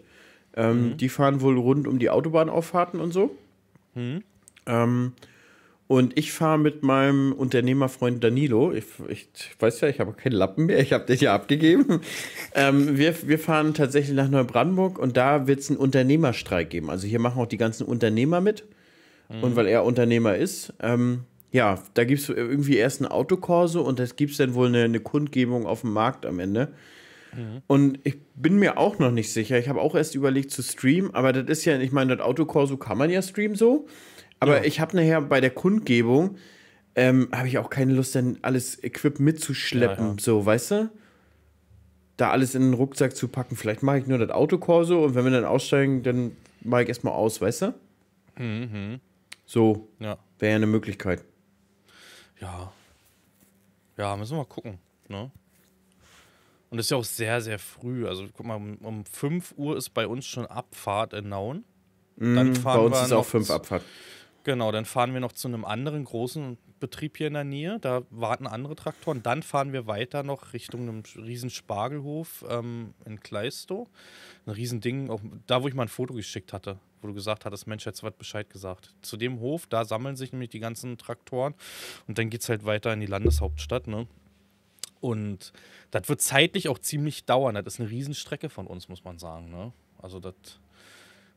Ähm, mhm. Die fahren wohl rund um die Autobahnauffahrten und so. Mhm. Ähm, und ich fahre mit meinem Unternehmerfreund Danilo, ich, ich, ich weiß ja, ich habe keinen Lappen mehr, ich habe den ja abgegeben. ähm, wir, wir fahren tatsächlich nach Neubrandenburg und da wird es einen Unternehmerstreik geben. Also hier machen auch die ganzen Unternehmer mit. Mhm. Und weil er Unternehmer ist, ähm, ja, da gibt es irgendwie erst einen Autokorso und es gibt dann wohl eine, eine, Kundgebung auf dem Markt am Ende. Mhm. Und ich bin mir auch noch nicht sicher. Ich habe auch erst überlegt zu streamen, aber das ist ja, ich meine, das Autokorso kann man ja streamen so. Aber ja. ich habe nachher bei der Kundgebung, ähm, habe ich auch keine Lust, dann alles Equip mitzuschleppen, ja, ja. so, weißt du? Da alles in den Rucksack zu packen. Vielleicht mache ich nur das Autokorso und wenn wir dann aussteigen, dann mache ich erstmal aus, weißt du? Mhm. So, ja. wäre ja eine Möglichkeit. Ja. Ja, müssen wir mal gucken, ne? Und es ist ja auch sehr, sehr früh. Also guck mal, um, 5 Uhr ist bei uns schon Abfahrt in Nauen. Mhm, dann fahren bei uns wir ist auch 5 Abfahrt. Genau, dann fahren wir noch zu einem anderen großen Betrieb hier in der Nähe. Da warten andere Traktoren. Dann fahren wir weiter noch Richtung einem riesen Spargelhof ähm, in Kleisto. Ein riesen Ding, auch da wo ich mal ein Foto geschickt hatte wo du gesagt hattest, Mensch, jetzt wird Bescheid gesagt. Zu dem Hof, da sammeln sich nämlich die ganzen Traktoren und dann geht es halt weiter in die Landeshauptstadt, ne? Und das wird zeitlich auch ziemlich dauern. Das ist eine Riesenstrecke von uns, muss man sagen, ne? Also das.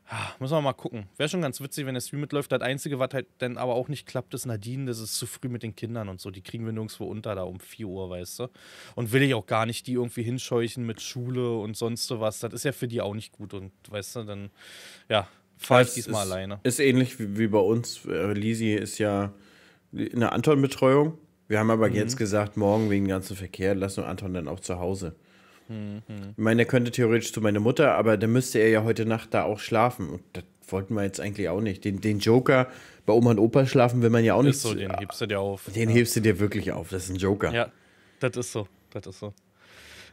Ja, ah, müssen wir mal gucken. Wäre schon ganz witzig, wenn der Stream mitläuft. Das Einzige, was halt dann aber auch nicht klappt, ist Nadine. Das ist zu früh mit den Kindern und so. Die kriegen wir nirgendwo unter da um 4 Uhr, weißt du. Und will ich auch gar nicht die irgendwie hinscheuchen mit Schule und sonst sowas. Das ist ja für die auch nicht gut. Und weißt du, dann, ja, Falls diesmal ist, alleine. Ist ähnlich wie, wie bei uns. Äh, Lisi ist ja in der Anton-Betreuung. Wir haben aber mhm. jetzt gesagt, morgen wegen ganzen Verkehr lassen wir Anton dann auch zu Hause. Mhm. mhm. Ich meine, er könnte theoretisch zu meiner Mutter, aber dann müsste er ja heute Nacht da auch schlafen. Und das wollten wir jetzt eigentlich auch nicht. Den, den Joker bei Oma und Opa schlafen will man ja auch nicht. Ist so, den hebst du dir auf. Den ja. hebst du dir wirklich auf. Das ist ein Joker. Ja, das ist so. Das ist so.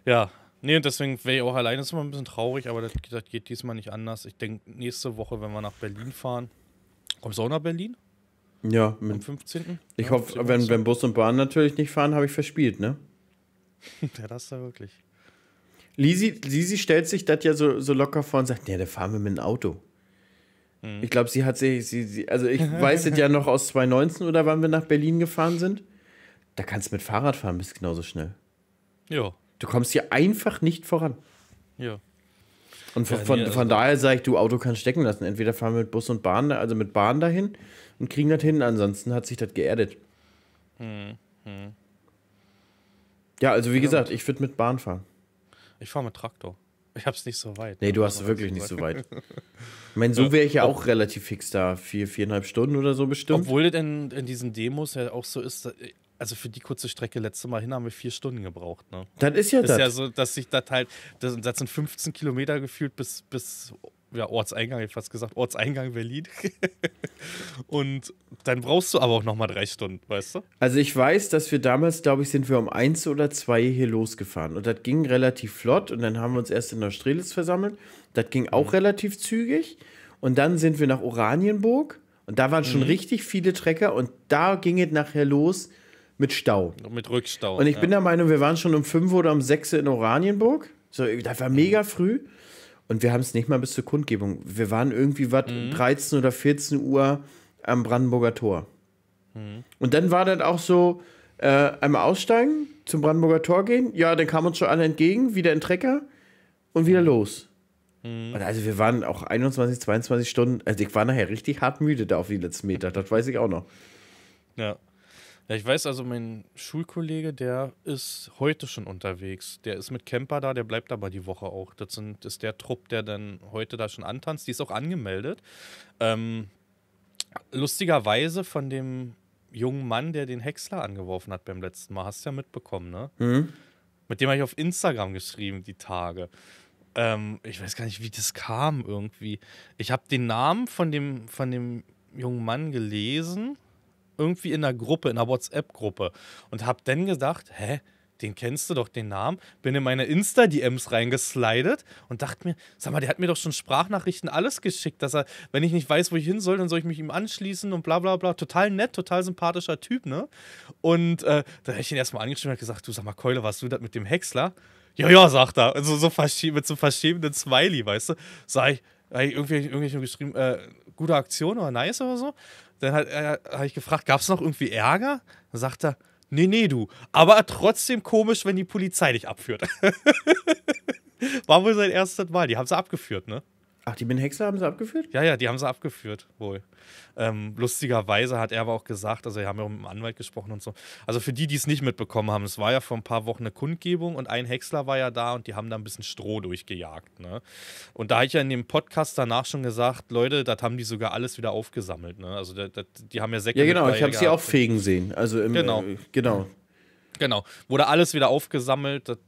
Ja, Nee, und deswegen wäre ich auch alleine. Das ist immer ein bisschen traurig, aber das, das geht diesmal nicht anders. Ich denke, nächste Woche, wenn wir nach Berlin fahren. Kommst du auch nach Berlin? Ja. Am 15. Ich ja, hoffe, wenn, wenn Bus und Bahn natürlich nicht fahren, habe ich verspielt, ne? ja, das ist ja wirklich. Lisi, Lisi stellt sich das ja so, so locker vor und sagt: nee, da fahren wir mit dem Auto. Mhm. Ich glaube, sie hat sich, sie, sie, also ich weiß es ja noch aus 2019 oder wann wir nach Berlin gefahren sind. Da kannst du mit Fahrrad fahren, bist genauso schnell. Ja. Du kommst hier einfach nicht voran. Ja. Und von, ja, von, also von daher sage ich, du Auto kannst stecken lassen. Entweder fahren wir mit Bus und Bahn, also mit Bahn dahin und kriegen das hin. Ansonsten hat sich das geerdet. Hm, hm. Ja, also wie ja. gesagt, ich würde mit Bahn fahren. Ich fahre mit Traktor. Ich hab's nicht so weit. Nee, du hast es wirklich nicht so weit. ich meine, so wäre ich ja auch relativ fix da. Vier, viereinhalb Stunden oder so bestimmt. Obwohl das in, in diesen Demos ja auch so ist, also für die kurze Strecke letzte Mal hin haben wir vier Stunden gebraucht. Ne? Dann ist ja das. Ist ja so, dass sich das halt, das, das sind 15 Kilometer gefühlt bis, bis ja, Ortseingang, ich fast gesagt, Ortseingang Berlin. und dann brauchst du aber auch nochmal drei Stunden, weißt du? Also ich weiß, dass wir damals, glaube ich, sind wir um eins oder zwei hier losgefahren. Und das ging relativ flott. Und dann haben wir uns erst in Neustrelitz versammelt. Das ging auch mhm. relativ zügig. Und dann sind wir nach Oranienburg. Und da waren schon mhm. richtig viele Trecker. Und da ging es nachher los mit Stau. Mit Rückstau. Und ich ja. bin der Meinung, wir waren schon um 5 oder um 6 in Oranienburg. So, das war mhm. mega früh. Und wir haben es nicht mal bis zur Kundgebung. Wir waren irgendwie was mhm. 13 oder 14 Uhr am Brandenburger Tor. Mhm. Und dann war das auch so: äh, einmal aussteigen, zum Brandenburger Tor gehen. Ja, dann kamen uns schon alle entgegen, wieder in Trecker und wieder mhm. los. Mhm. Und also wir waren auch 21, 22 Stunden. Also ich war nachher richtig hart müde da auf die letzten Meter. Das weiß ich auch noch. Ja. Ja, ich weiß also, mein Schulkollege, der ist heute schon unterwegs. Der ist mit Camper da, der bleibt aber die Woche auch. Das, sind, das ist der Trupp, der dann heute da schon antanzt. Die ist auch angemeldet. Ähm, lustigerweise von dem jungen Mann, der den Häcksler angeworfen hat beim letzten Mal, hast du ja mitbekommen, ne? Mhm. Mit dem habe ich auf Instagram geschrieben, die Tage. Ähm, ich weiß gar nicht, wie das kam irgendwie. Ich habe den Namen von dem, von dem jungen Mann gelesen irgendwie in einer Gruppe, in einer WhatsApp-Gruppe und habe dann gedacht, hä? Den kennst du doch, den Namen. Bin in meine Insta-DMs reingeslidet und dachte mir, sag mal, der hat mir doch schon Sprachnachrichten alles geschickt, dass er, wenn ich nicht weiß, wo ich hin soll, dann soll ich mich ihm anschließen und bla bla bla. Total nett, total sympathischer Typ, ne? Und äh, da habe ich ihn erstmal angeschrieben und gesagt, du sag mal, Keule, warst du das mit dem Häcksler? ja, ja, sagt er. Also so mit so verschiebenden Smiley, weißt du? Sag ich, irgendwie, irgendwie geschrieben, äh, gute Aktion oder nice oder so. Dann äh, habe ich gefragt, gab es noch irgendwie Ärger? Dann sagt er, nee, nee, du. Aber trotzdem komisch, wenn die Polizei dich abführt. War wohl sein erstes Mal. Die haben sie abgeführt, ne? Ach, die Ben Hexler haben sie abgeführt? Ja, ja, die haben sie abgeführt, wohl. Ähm, lustigerweise hat er aber auch gesagt, also wir haben ja auch mit dem Anwalt gesprochen und so. Also für die, die es nicht mitbekommen haben, es war ja vor ein paar Wochen eine Kundgebung und ein Hexler war ja da und die haben da ein bisschen Stroh durchgejagt. Ne? Und da habe ich ja in dem Podcast danach schon gesagt, Leute, das haben die sogar alles wieder aufgesammelt. Ne? Also das, das, die haben ja Säcke. Ja, genau, ich habe sie auch fegen sehen. Also im, genau. Äh, genau. Genau, wurde alles wieder aufgesammelt, das,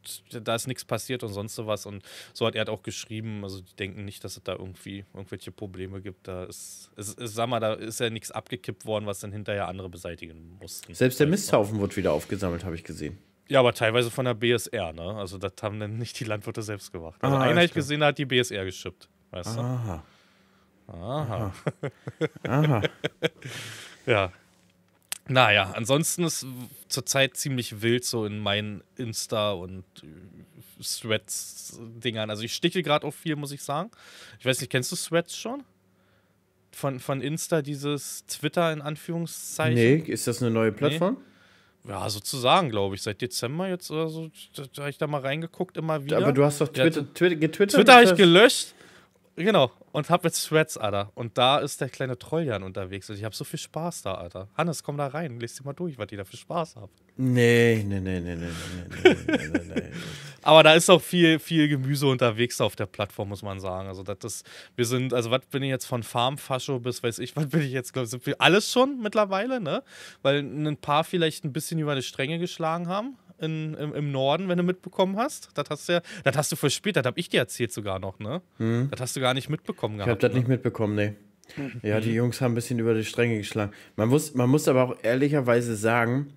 da ist nichts passiert und sonst sowas. Und so hat er halt auch geschrieben, also die denken nicht, dass es da irgendwie irgendwelche Probleme gibt. Da ist, ist, ist sag mal, da ist ja nichts abgekippt worden, was dann hinterher andere beseitigen mussten. Selbst der Misthaufen wurde wieder aufgesammelt, habe ich gesehen. Ja, aber teilweise von der BSR, ne? Also das haben dann nicht die Landwirte selbst gemacht. Also ah, einen ich gesehen, da hat die BSR geschippt, weißt Aha. du? Aha. Aha. Aha. ja. Naja, ansonsten ist zurzeit ziemlich wild so in meinen Insta- und sweats äh, dingern Also ich stiche gerade auf viel, muss ich sagen. Ich weiß nicht, kennst du Sweats schon? Von, von Insta dieses Twitter in Anführungszeichen? Nee, ist das eine neue Plattform? Nee. Ja, sozusagen, glaube ich. Seit Dezember jetzt oder so, da, da habe ich da mal reingeguckt, immer wieder. Aber du hast doch Twitter, ja, Twitter getwittert? Twitter habe ich gelöscht. Genau und hab jetzt Threads, Alter. Und da ist der kleine Trolljan unterwegs und ich habe so viel Spaß da, Alter. Hannes, komm da rein, lest dir mal durch, was die da für Spaß haben. Nee, nee, nee, nee, nee, nee, nee, nee, nee. nee, nee. Aber da ist auch viel, viel Gemüse unterwegs auf der Plattform, muss man sagen. Also das ist, wir sind, also was bin ich jetzt von Farmfascho bis weiß ich, was bin ich jetzt, glaube ich, sind wir alles schon mittlerweile, ne? Weil ein paar vielleicht ein bisschen über die Stränge geschlagen haben, in, im, im, Norden, wenn du mitbekommen hast. Das hast du ja, das hast du verspielt, das habe ich dir erzählt sogar noch, ne? Mhm. Das hast du gar nicht mitbekommen gehabt. Ich habe das ne? nicht mitbekommen, ne? Ja, die Jungs haben ein bisschen über die Stränge geschlagen. Man muss, man muss aber auch ehrlicherweise sagen,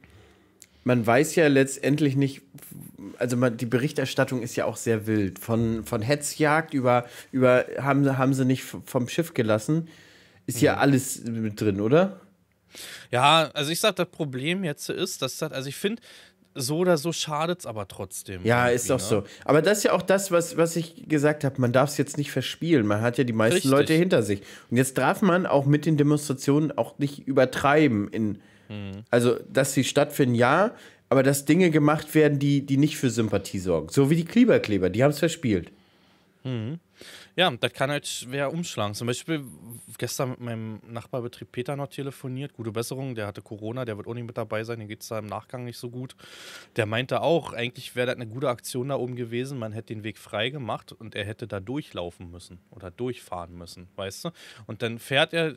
man weiß ja letztendlich nicht, also man, die Berichterstattung ist ja auch sehr wild. Von, von Hetzjagd über, über haben, haben sie nicht vom Schiff gelassen, ist ja mhm. alles mit drin, oder? Ja, also ich sag, das Problem jetzt ist, dass das, also ich finde, so oder so schadet es aber trotzdem. Ja, ist doch ne? so. Aber das ist ja auch das, was, was ich gesagt habe. Man darf es jetzt nicht verspielen. Man hat ja die meisten Richtig. Leute hinter sich. Und jetzt darf man auch mit den Demonstrationen auch nicht übertreiben. In, mhm. Also, dass sie stattfinden, ja, aber dass Dinge gemacht werden, die, die nicht für Sympathie sorgen. So wie die Klimakleber, die haben es verspielt. Mhm. Ja, das kann halt schwer umschlagen. Zum Beispiel gestern mit meinem Nachbarbetrieb Peter noch telefoniert. Gute Besserung, der hatte Corona, der wird auch nicht mit dabei sein, dem geht es da im Nachgang nicht so gut. Der meinte auch, eigentlich wäre das eine gute Aktion da oben gewesen, man hätte den Weg frei gemacht und er hätte da durchlaufen müssen oder durchfahren müssen, weißt du? Und dann fährt er äh,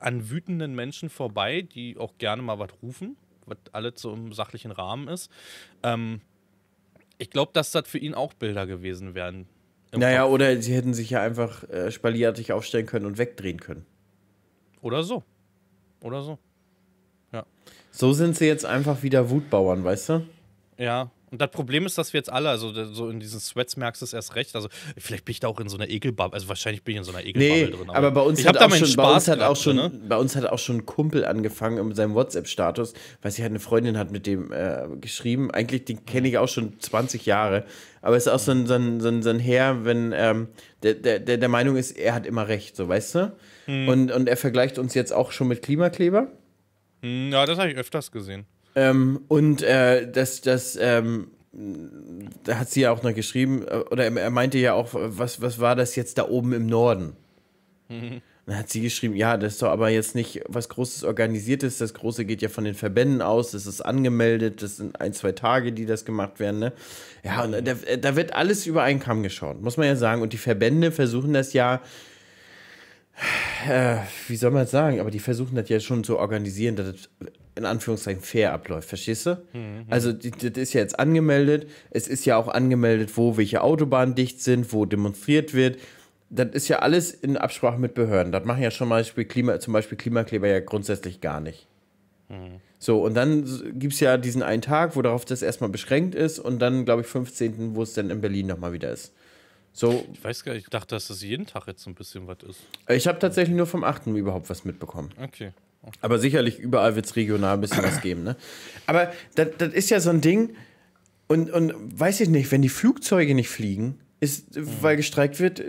an wütenden Menschen vorbei, die auch gerne mal was rufen, was alles so im sachlichen Rahmen ist. Ähm, ich glaube, dass das für ihn auch Bilder gewesen wären, naja, Kopf. oder sie hätten sich ja einfach äh, spalierartig aufstellen können und wegdrehen können. Oder so. Oder so. Ja. So sind sie jetzt einfach wieder Wutbauern, weißt du? Ja, und das Problem ist, dass wir jetzt alle, also so in diesen Sweats merkst du es erst recht. Also vielleicht bin ich da auch in so einer Ekelbubble, also wahrscheinlich bin ich in so einer Ekelbubble nee, drin. Aber, aber bei uns, ich hat auch, schon, Spaß bei uns hat auch schon, ne? bei uns hat auch schon ein Kumpel angefangen mit seinem WhatsApp-Status, weil sie halt eine Freundin hat mit dem äh, geschrieben. Eigentlich, den kenne ich auch schon 20 Jahre. Aber es ist auch so ein, so ein, so ein, so ein Herr, wenn ähm, der, der, der Meinung ist, er hat immer recht, so weißt du? Hm. Und, und er vergleicht uns jetzt auch schon mit Klimakleber. Hm, ja, das habe ich öfters gesehen. Ähm, und äh, das, das, ähm, da hat sie ja auch noch geschrieben, äh, oder er meinte ja auch, was, was war das jetzt da oben im Norden? Mhm. Dann hat sie geschrieben, ja, das ist doch aber jetzt nicht was Großes Organisiertes, das Große geht ja von den Verbänden aus, das ist angemeldet, das sind ein, zwei Tage, die das gemacht werden, ne? Ja, und da, da wird alles über einen Kamm geschaut, muss man ja sagen. Und die Verbände versuchen das ja, äh, wie soll man sagen, aber die versuchen das ja schon zu organisieren, dass das in Anführungszeichen fair abläuft, verstehst du? Mhm. Also mhm. das ist ja jetzt angemeldet, es ist ja auch angemeldet, wo welche Autobahnen dicht sind, wo demonstriert wird. Das ist ja alles in Absprache mit Behörden. Das machen ja schon mal Klima, zum Beispiel Klimakleber ja grundsätzlich gar nicht. Mhm. So, und dann gibt es ja diesen einen Tag, wo darauf das erstmal beschränkt ist und dann, glaube ich, 15., wo es dann in Berlin nochmal wieder ist. So, ich weiß gar nicht, ich dachte, dass das jeden Tag jetzt ein bisschen was ist. Ich habe tatsächlich nur vom 8. überhaupt was mitbekommen. Okay. Aber sicherlich überall wird es regional ein bisschen was geben. Ne? Aber das, ist ja so ein Ding. Und, und weiß ich nicht, wenn die Flugzeuge nicht fliegen, ist, mhm. weil gestreikt wird,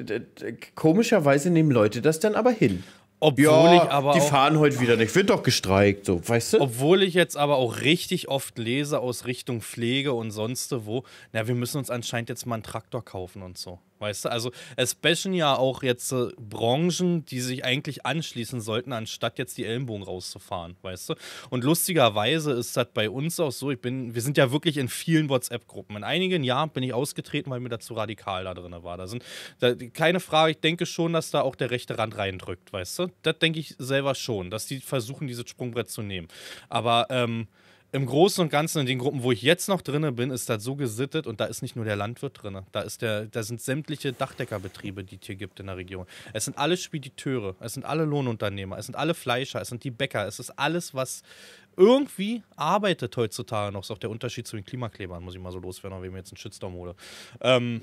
komischerweise nehmen Leute das dann aber hin. Obwohl ja, ich aber die fahren heute wieder nicht, wird doch gestreikt, so, weißt du? Obwohl ich jetzt aber auch richtig oft lese aus Richtung Pflege und sonst wo, na, wir müssen uns anscheinend jetzt mal einen Traktor kaufen und so. Weißt du, also es bashen ja auch jetzt äh, Branchen, die sich eigentlich anschließen sollten, anstatt jetzt die Ellenbogen rauszufahren, weißt du? Und lustigerweise ist das bei uns auch so, ich bin, wir sind ja wirklich in vielen WhatsApp-Gruppen. In einigen Jahren bin ich ausgetreten, weil mir da zu radikal da drin war. Da sind, da, keine Frage, ich denke schon, dass da auch der rechte Rand reindrückt, weißt du? Das denke ich selber schon, dass die versuchen, dieses Sprungbrett zu nehmen. Aber, ähm, im Großen und Ganzen in den Gruppen, wo ich jetzt noch drinne bin, ist das so gesittet und da ist nicht nur der Landwirt drin. Da, ist der, da sind sämtliche Dachdeckerbetriebe, die es hier gibt in der Region. Es sind alle Spediteure, es sind alle Lohnunternehmer, es sind alle Fleischer, es sind die Bäcker, es ist alles, was irgendwie arbeitet heutzutage noch. Das ist auch der Unterschied zu den Klimaklebern, muss ich mal so loswerden, wenn mir jetzt einen Shitstorm hole. Ähm,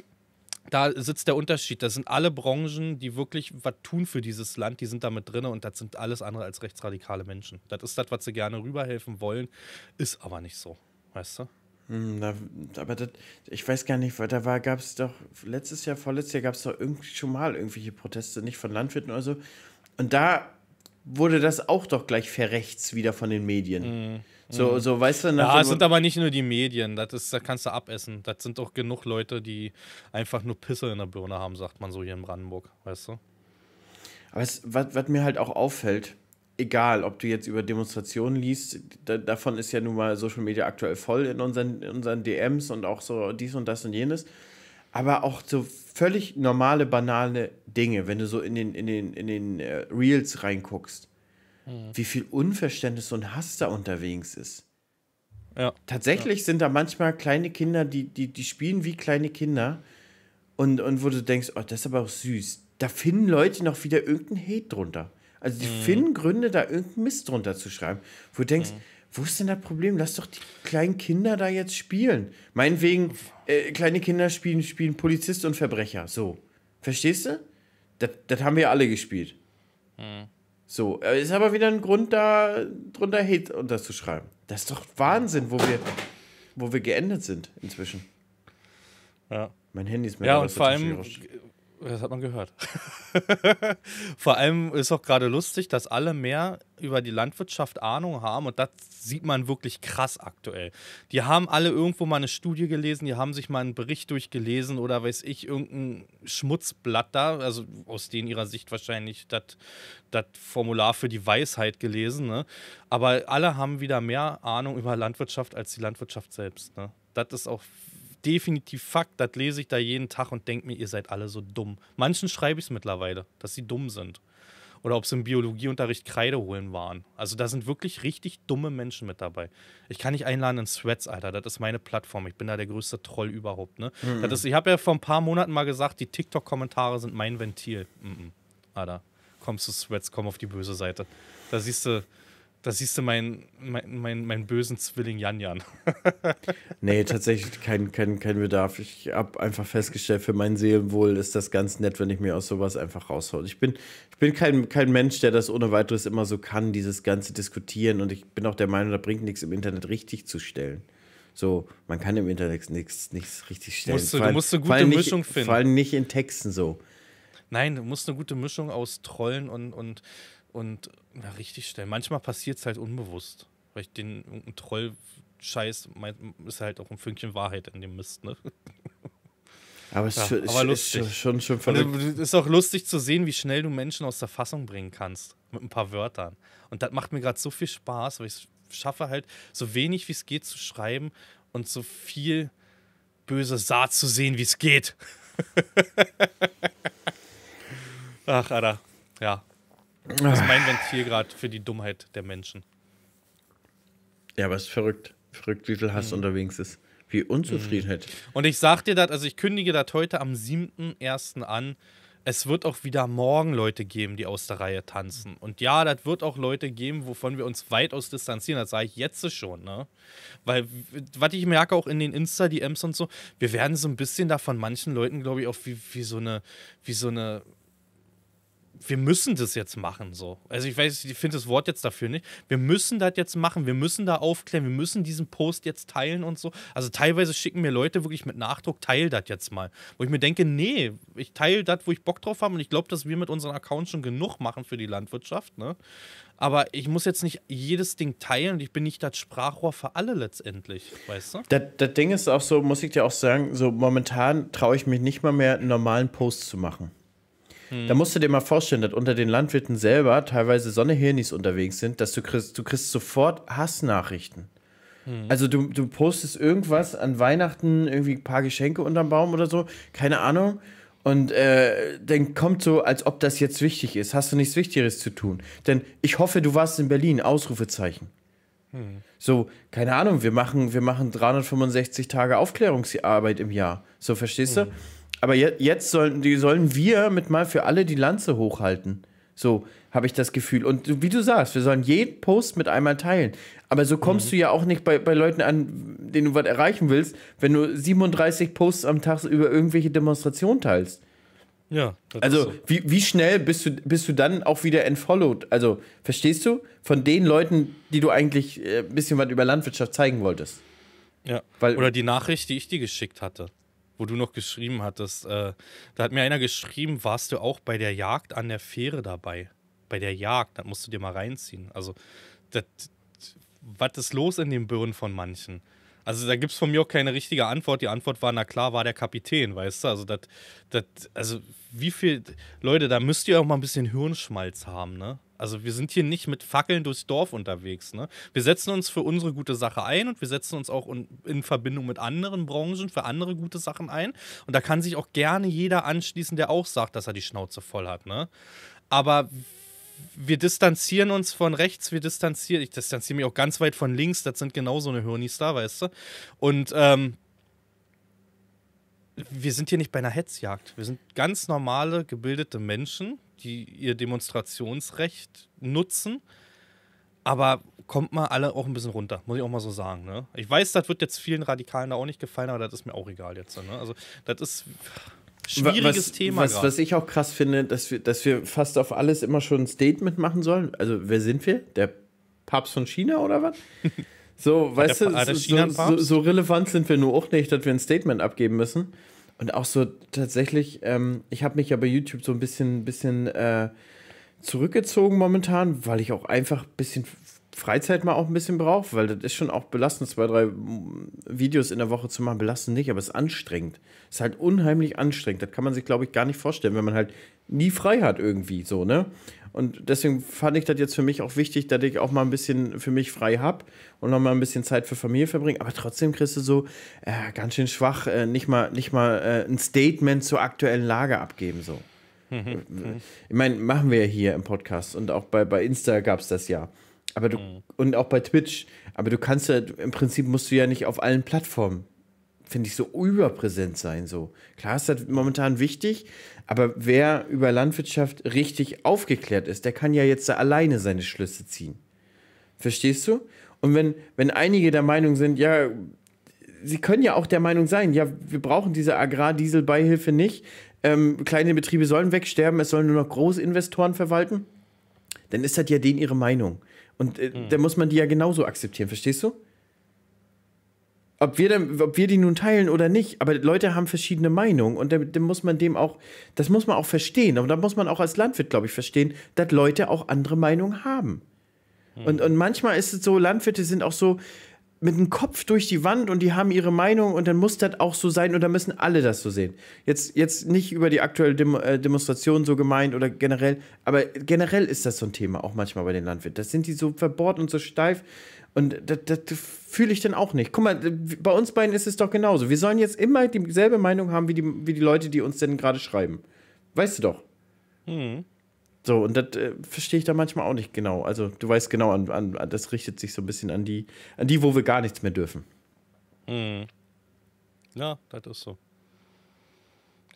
da sitzt der Unterschied. Das sind alle Branchen, die wirklich was tun für dieses Land, die sind damit drin und das sind alles andere als rechtsradikale Menschen. Das ist das, was sie gerne rüberhelfen wollen, ist aber nicht so. Weißt du? Hm, da, aber das, ich weiß gar nicht, da gab es doch, letztes Jahr, vorletztes Jahr gab es doch irgendwie schon mal irgendwelche Proteste, nicht von Landwirten oder so. Und da wurde das auch doch gleich verrechts wieder von den Medien. Mhm. So, mhm. so weißt du, Ja, es sind aber nicht nur die Medien, das ist, da kannst du abessen. Das sind doch genug Leute, die einfach nur Pisse in der Birne haben, sagt man so hier in Brandenburg, weißt du? Aber es, was, was mir halt auch auffällt, egal, ob du jetzt über Demonstrationen liest, da, davon ist ja nun mal Social Media aktuell voll in unseren, in unseren DMs und auch so dies und das und jenes. Aber auch so völlig normale, banale Dinge, wenn du so in den, in den, in den äh, Reels reinguckst mhm. wie viel Unverständnis und Hass da unterwegs ist. Ja. Tatsächlich ja. sind da manchmal kleine Kinder, die, die, die spielen wie kleine Kinder und, und wo du denkst, oh, das ist aber auch süß. Da finden Leute noch wieder irgendeinen Hate drunter. Also die mhm. finden Gründe, da irgendeinen Mist drunter zu schreiben. Wo du denkst, mhm. wo ist denn das Problem? Lass doch die kleinen Kinder da jetzt spielen. Meinetwegen, äh, kleine Kinder spielen, spielen Polizist und Verbrecher. So. Verstehst du? Das, das haben wir alle gespielt. Mhm. So, ist aber wieder ein Grund da, drunter Hate unterzuschreiben. Das ist doch Wahnsinn, wo wir, wo wir geendet sind inzwischen. Ja. Mein Handy ist mir Ja, und vor allem das hat man gehört. Vor allem ist auch gerade lustig, dass alle mehr über die Landwirtschaft Ahnung haben und das sieht man wirklich krass aktuell. Die haben alle irgendwo mal eine Studie gelesen, die haben sich mal einen Bericht durchgelesen oder weiß ich, irgendein Schmutzblatt da, also aus denen ihrer Sicht wahrscheinlich das Formular für die Weisheit gelesen. Ne? Aber alle haben wieder mehr Ahnung über Landwirtschaft als die Landwirtschaft selbst. Ne? Das ist auch definitiv Fakt. Das lese ich da jeden Tag und denke mir, ihr seid alle so dumm. Manchen schreibe ich es mittlerweile, dass sie dumm sind. Oder ob sie im Biologieunterricht Kreide holen waren. Also da sind wirklich richtig dumme Menschen mit dabei. Ich kann nicht einladen in Sweats, Alter. Das ist meine Plattform. Ich bin da der größte Troll überhaupt. Ne? Mhm. Das ist, ich habe ja vor ein paar Monaten mal gesagt, die TikTok-Kommentare sind mein Ventil. Mhm. Alter, kommst du Sweats, komm auf die böse Seite. Da siehst du da siehst du meinen mein, mein, mein bösen Zwilling Jan Jan. nee, tatsächlich kein, kein, kein Bedarf. Ich habe einfach festgestellt, für mein Seelenwohl ist das ganz nett, wenn ich mir aus sowas einfach raushaue. Ich bin, ich bin kein, kein Mensch, der das ohne weiteres immer so kann, dieses ganze Diskutieren. Und ich bin auch der Meinung, da bringt nichts im Internet richtig zu stellen. So, man kann im Internet nichts, nichts richtig stellen. Musst du, allem, du musst eine gute nicht, Mischung finden. Vor allem nicht in Texten so. Nein, du musst eine gute Mischung aus Trollen und, und und na, richtig schnell. Manchmal passiert es halt unbewusst. Weil ich den Troll-Scheiß ist halt auch ein Fünkchen Wahrheit in dem Mist, ne? Aber es ja, ist, schon, aber ist schon, schon verrückt. Es ist auch lustig zu sehen, wie schnell du Menschen aus der Fassung bringen kannst. Mit ein paar Wörtern. Und das macht mir gerade so viel Spaß, weil ich es schaffe halt, so wenig wie es geht zu schreiben und so viel böse Saat zu sehen, wie es geht. Ach, Alter. Ja, das ist ah. mein Ventil gerade für die Dummheit der Menschen. Ja, aber es ist verrückt. Verrückt, wie viel Hass mhm. unterwegs ist. Wie Unzufriedenheit. Mhm. Und ich sag dir das, also ich kündige das heute am 7.1. an. Es wird auch wieder morgen Leute geben, die aus der Reihe tanzen. Und ja, das wird auch Leute geben, wovon wir uns weitaus distanzieren. Das sage ich jetzt schon, ne? Weil, was ich merke, auch in den Insta-DMs und so, wir werden so ein bisschen da von manchen Leuten, glaube ich, auch wie, wie so eine, wie so eine wir müssen das jetzt machen, so. Also ich weiß, ich finde das Wort jetzt dafür nicht. Wir müssen das jetzt machen, wir müssen da aufklären, wir müssen diesen Post jetzt teilen und so. Also teilweise schicken mir Leute wirklich mit Nachdruck, teil das jetzt mal. Wo ich mir denke, nee, ich teile das, wo ich Bock drauf habe und ich glaube, dass wir mit unseren Accounts schon genug machen für die Landwirtschaft, ne? Aber ich muss jetzt nicht jedes Ding teilen und ich bin nicht das Sprachrohr für alle letztendlich, weißt du? Das, das Ding ist auch so, muss ich dir auch sagen, so momentan traue ich mich nicht mal mehr, einen normalen Post zu machen. Hm. Da musst du dir mal vorstellen, dass unter den Landwirten selber teilweise Sonnehirnis unterwegs sind, dass du kriegst, du kriegst sofort Hassnachrichten. Mhm. Also du, du postest irgendwas an Weihnachten, irgendwie ein paar Geschenke unterm Baum oder so, keine Ahnung. Und äh, dann kommt so, als ob das jetzt wichtig ist. Hast du nichts Wichtigeres zu tun? Denn ich hoffe, du warst in Berlin, Ausrufezeichen. Hm. So, keine Ahnung, wir machen, wir machen 365 Tage Aufklärungsarbeit im Jahr. So, verstehst hm. du? Aber je, jetzt sollen, die sollen wir mit mal für alle die Lanze hochhalten. So habe ich das Gefühl. Und wie du sagst, wir sollen jeden Post mit einmal teilen. Aber so kommst mhm. du ja auch nicht bei, bei Leuten an, denen du was erreichen willst, wenn du 37 Posts am Tag über irgendwelche Demonstrationen teilst. Ja. also, so. wie, wie schnell bist du, bist du dann auch wieder entfollowed? Also, verstehst du? Von den Leuten, die du eigentlich äh, ein bisschen was über Landwirtschaft zeigen wolltest. Ja. Weil, Oder die Nachricht, die ich dir geschickt hatte wo du noch geschrieben hattest. Äh, da hat mir einer geschrieben, warst du auch bei der Jagd an der Fähre dabei? Bei der Jagd, da musst du dir mal reinziehen. Also, das, was ist los in den Birnen von manchen? Also da gibt es von mir auch keine richtige Antwort. Die Antwort war, na klar, war der Kapitän, weißt du? Also das, also wie viel, Leute, da müsst ihr auch mal ein bisschen Hirnschmalz haben, ne? Also wir sind hier nicht mit Fackeln durchs Dorf unterwegs. Ne? Wir setzen uns für unsere gute Sache ein und wir setzen uns auch in Verbindung mit anderen Branchen für andere gute Sachen ein. Und da kann sich auch gerne jeder anschließen, der auch sagt, dass er die Schnauze voll hat. Ne? Aber wir distanzieren uns von rechts, wir distanzieren, ich distanziere mich auch ganz weit von links, das sind genauso eine Hörnis da, weißt du. Und ähm, wir sind hier nicht bei einer Hetzjagd. Wir sind ganz normale, gebildete Menschen, die ihr Demonstrationsrecht nutzen. Aber kommt mal alle auch ein bisschen runter, muss ich auch mal so sagen. Ne? Ich weiß, das wird jetzt vielen Radikalen da auch nicht gefallen, aber das ist mir auch egal jetzt. Ne? Also, das ist ein schwieriges was, Thema. Was, was, ich auch krass finde, dass wir, dass wir fast auf alles immer schon ein Statement machen sollen. Also, wer sind wir? Der Papst von China oder was? So, weißt du, so, so, so, relevant sind wir nur auch nicht, dass wir ein Statement abgeben müssen. Und auch so tatsächlich, ähm, ich habe mich ja bei YouTube so ein bisschen, bisschen äh, zurückgezogen momentan, weil ich auch einfach ein bisschen Freizeit mal auch ein bisschen braucht, weil das ist schon auch belastend, zwei, drei mm, Videos in der Woche zu machen. Belastend nicht, aber es ist anstrengend. Es ist halt unheimlich anstrengend. Das kann man sich, glaube ich, gar nicht vorstellen, wenn man halt nie frei hat irgendwie so, ne? Und deswegen fand ich das jetzt für mich auch wichtig, dass ich auch mal ein bisschen für mich frei habe und noch mal ein bisschen Zeit für Familie verbringe. Aber trotzdem kriegst du so äh, ganz schön schwach, äh, nicht mal, nicht mal äh, ein Statement zur aktuellen Lage abgeben, so. Mhm. ich meine, machen wir ja hier im Podcast und auch bei, bei Insta gab es das ja. Aber du, mhm. und auch bei Twitch, aber du kannst ja, im Prinzip musst du ja nicht auf allen Plattformen, finde ich, so überpräsent sein. So. Klar ist das momentan wichtig, aber wer über Landwirtschaft richtig aufgeklärt ist, der kann ja jetzt da alleine seine Schlüsse ziehen. Verstehst du? Und wenn, wenn einige der Meinung sind, ja, sie können ja auch der Meinung sein, ja, wir brauchen diese Agrardieselbeihilfe nicht, ähm, kleine Betriebe sollen wegsterben, es sollen nur noch Großinvestoren verwalten, dann ist das ja denen ihre Meinung. Und äh, mhm. da muss man die ja genauso akzeptieren, verstehst du? Ob wir, dann, ob wir die nun teilen oder nicht, aber Leute haben verschiedene Meinungen und da, muss man dem auch, das muss man auch verstehen. Und da muss man auch als Landwirt, glaube ich, verstehen, dass Leute auch andere Meinungen haben. Mhm. Und, und manchmal ist es so, Landwirte sind auch so, mit dem Kopf durch die Wand und die haben ihre Meinung und dann muss das auch so sein und dann müssen alle das so sehen. Jetzt, jetzt nicht über die aktuelle Dem äh, Demonstration so gemeint oder generell, aber generell ist das so ein Thema auch manchmal bei den Landwirten. Das sind die so verbohrt und so steif und das, das fühle ich dann auch nicht. Guck mal, bei uns beiden ist es doch genauso. Wir sollen jetzt immer dieselbe Meinung haben wie die, wie die Leute, die uns denn gerade schreiben. Weißt du doch. Hm. So, und das äh, verstehe ich da manchmal auch nicht genau. Also, du weißt genau, an, an, das richtet sich so ein bisschen an die, an die, wo wir gar nichts mehr dürfen. Mhm. Ja, das ist so.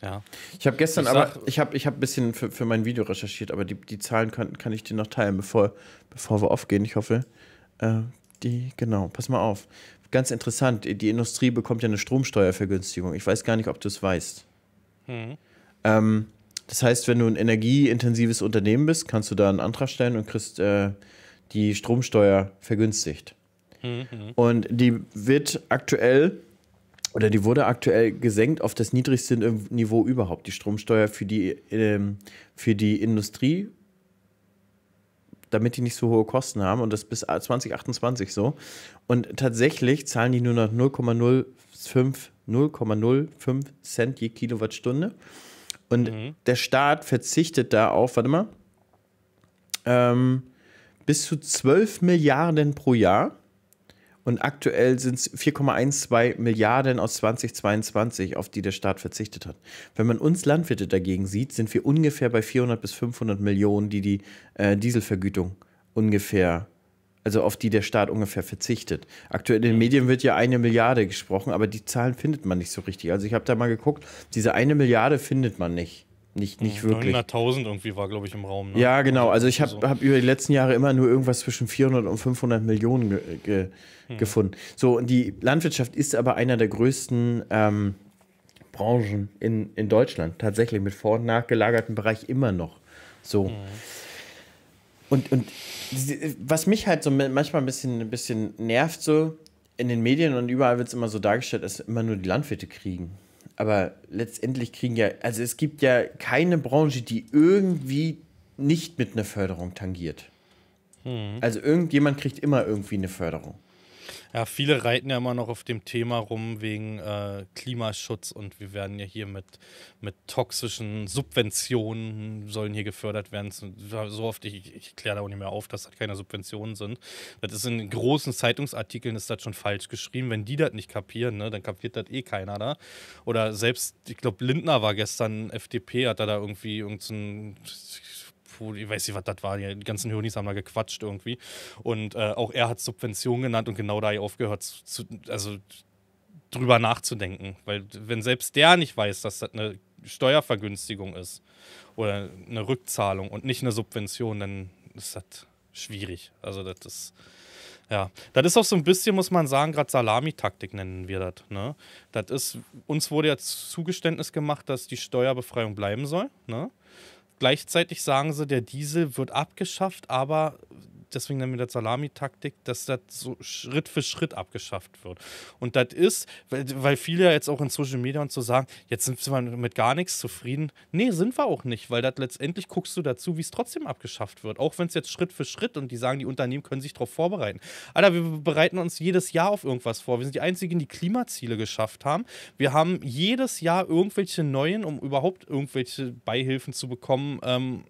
Ja. Ich habe gestern ich aber, ich habe ich hab ein bisschen für, für mein Video recherchiert, aber die, die Zahlen kann, kann ich dir noch teilen, bevor, bevor wir aufgehen, ich hoffe. Äh, die, genau, pass mal auf. Ganz interessant, die Industrie bekommt ja eine Stromsteuervergünstigung. Ich weiß gar nicht, ob du es weißt. Hm. Ähm, das heißt, wenn du ein energieintensives Unternehmen bist, kannst du da einen Antrag stellen und kriegst äh, die Stromsteuer vergünstigt. Mhm, mhm. Und die wird aktuell oder die wurde aktuell gesenkt auf das niedrigste Niveau überhaupt, die Stromsteuer für die, ähm, für die Industrie, damit die nicht so hohe Kosten haben und das bis 2028 so. Und tatsächlich zahlen die nur noch 0,05 0,05 Cent je Kilowattstunde. Und mhm. der Staat verzichtet da auf, warte mal, ähm, bis zu 12 Milliarden pro Jahr. Und aktuell sind es 4,12 Milliarden aus 2022, auf die der Staat verzichtet hat. Wenn man uns Landwirte dagegen sieht, sind wir ungefähr bei 400 bis 500 Millionen, die die äh, Dieselvergütung ungefähr also auf die der Staat ungefähr verzichtet. Aktuell in den Medien wird ja eine Milliarde gesprochen, aber die Zahlen findet man nicht so richtig. Also ich habe da mal geguckt, diese eine Milliarde findet man nicht. Nicht, nicht wirklich. 900.000 irgendwie war, glaube ich, im Raum. Ne? Ja, genau. Also, also ich habe hab über die letzten Jahre immer nur irgendwas zwischen 400 und 500 Millionen ge ge hm. gefunden. So, und die Landwirtschaft ist aber einer der größten ähm, Branchen in, in Deutschland. Tatsächlich mit vor- und nachgelagerten Bereich immer noch. So. Hm. Und, und was mich halt so manchmal ein bisschen, ein bisschen nervt, so in den Medien und überall wird es immer so dargestellt, dass immer nur die Landwirte kriegen. Aber letztendlich kriegen ja, also es gibt ja keine Branche, die irgendwie nicht mit einer Förderung tangiert. Hm. Also irgendjemand kriegt immer irgendwie eine Förderung. Ja, viele reiten ja immer noch auf dem Thema rum wegen äh, Klimaschutz und wir werden ja hier mit, mit toxischen Subventionen sollen hier gefördert werden. So oft, ich, ich kläre da auch nicht mehr auf, dass das keine Subventionen sind. Das ist in großen Zeitungsartikeln ist das schon falsch geschrieben. Wenn die das nicht kapieren, ne, dann kapiert das eh keiner da. Oder selbst, ich glaube, Lindner war gestern FDP, hat er da irgendwie irgendeinen so wo ich weiß nicht, was das war, die ganzen Hörnis haben da gequatscht irgendwie. Und äh, auch er hat Subventionen genannt und genau da aufgehört, zu, also drüber nachzudenken. Weil wenn selbst der nicht weiß, dass das eine Steuervergünstigung ist oder eine Rückzahlung und nicht eine Subvention, dann ist das schwierig. Also das ist. Ja, das ist auch so ein bisschen, muss man sagen, gerade Salamitaktik nennen wir das. Ne? Das ist, uns wurde ja Zugeständnis gemacht, dass die Steuerbefreiung bleiben soll. Ne? Gleichzeitig sagen sie, der Diesel wird abgeschafft, aber deswegen dann mit der Salamitaktik, dass das so Schritt für Schritt abgeschafft wird. Und das ist, weil, weil viele jetzt auch in Social Media und so sagen, jetzt sind wir mit gar nichts zufrieden. Nee, sind wir auch nicht, weil das letztendlich guckst du dazu, wie es trotzdem abgeschafft wird. Auch wenn es jetzt Schritt für Schritt und die sagen, die Unternehmen können sich darauf vorbereiten. Alter, wir bereiten uns jedes Jahr auf irgendwas vor. Wir sind die Einzigen, die Klimaziele geschafft haben. Wir haben jedes Jahr irgendwelche neuen, um überhaupt irgendwelche Beihilfen zu bekommen, ähm,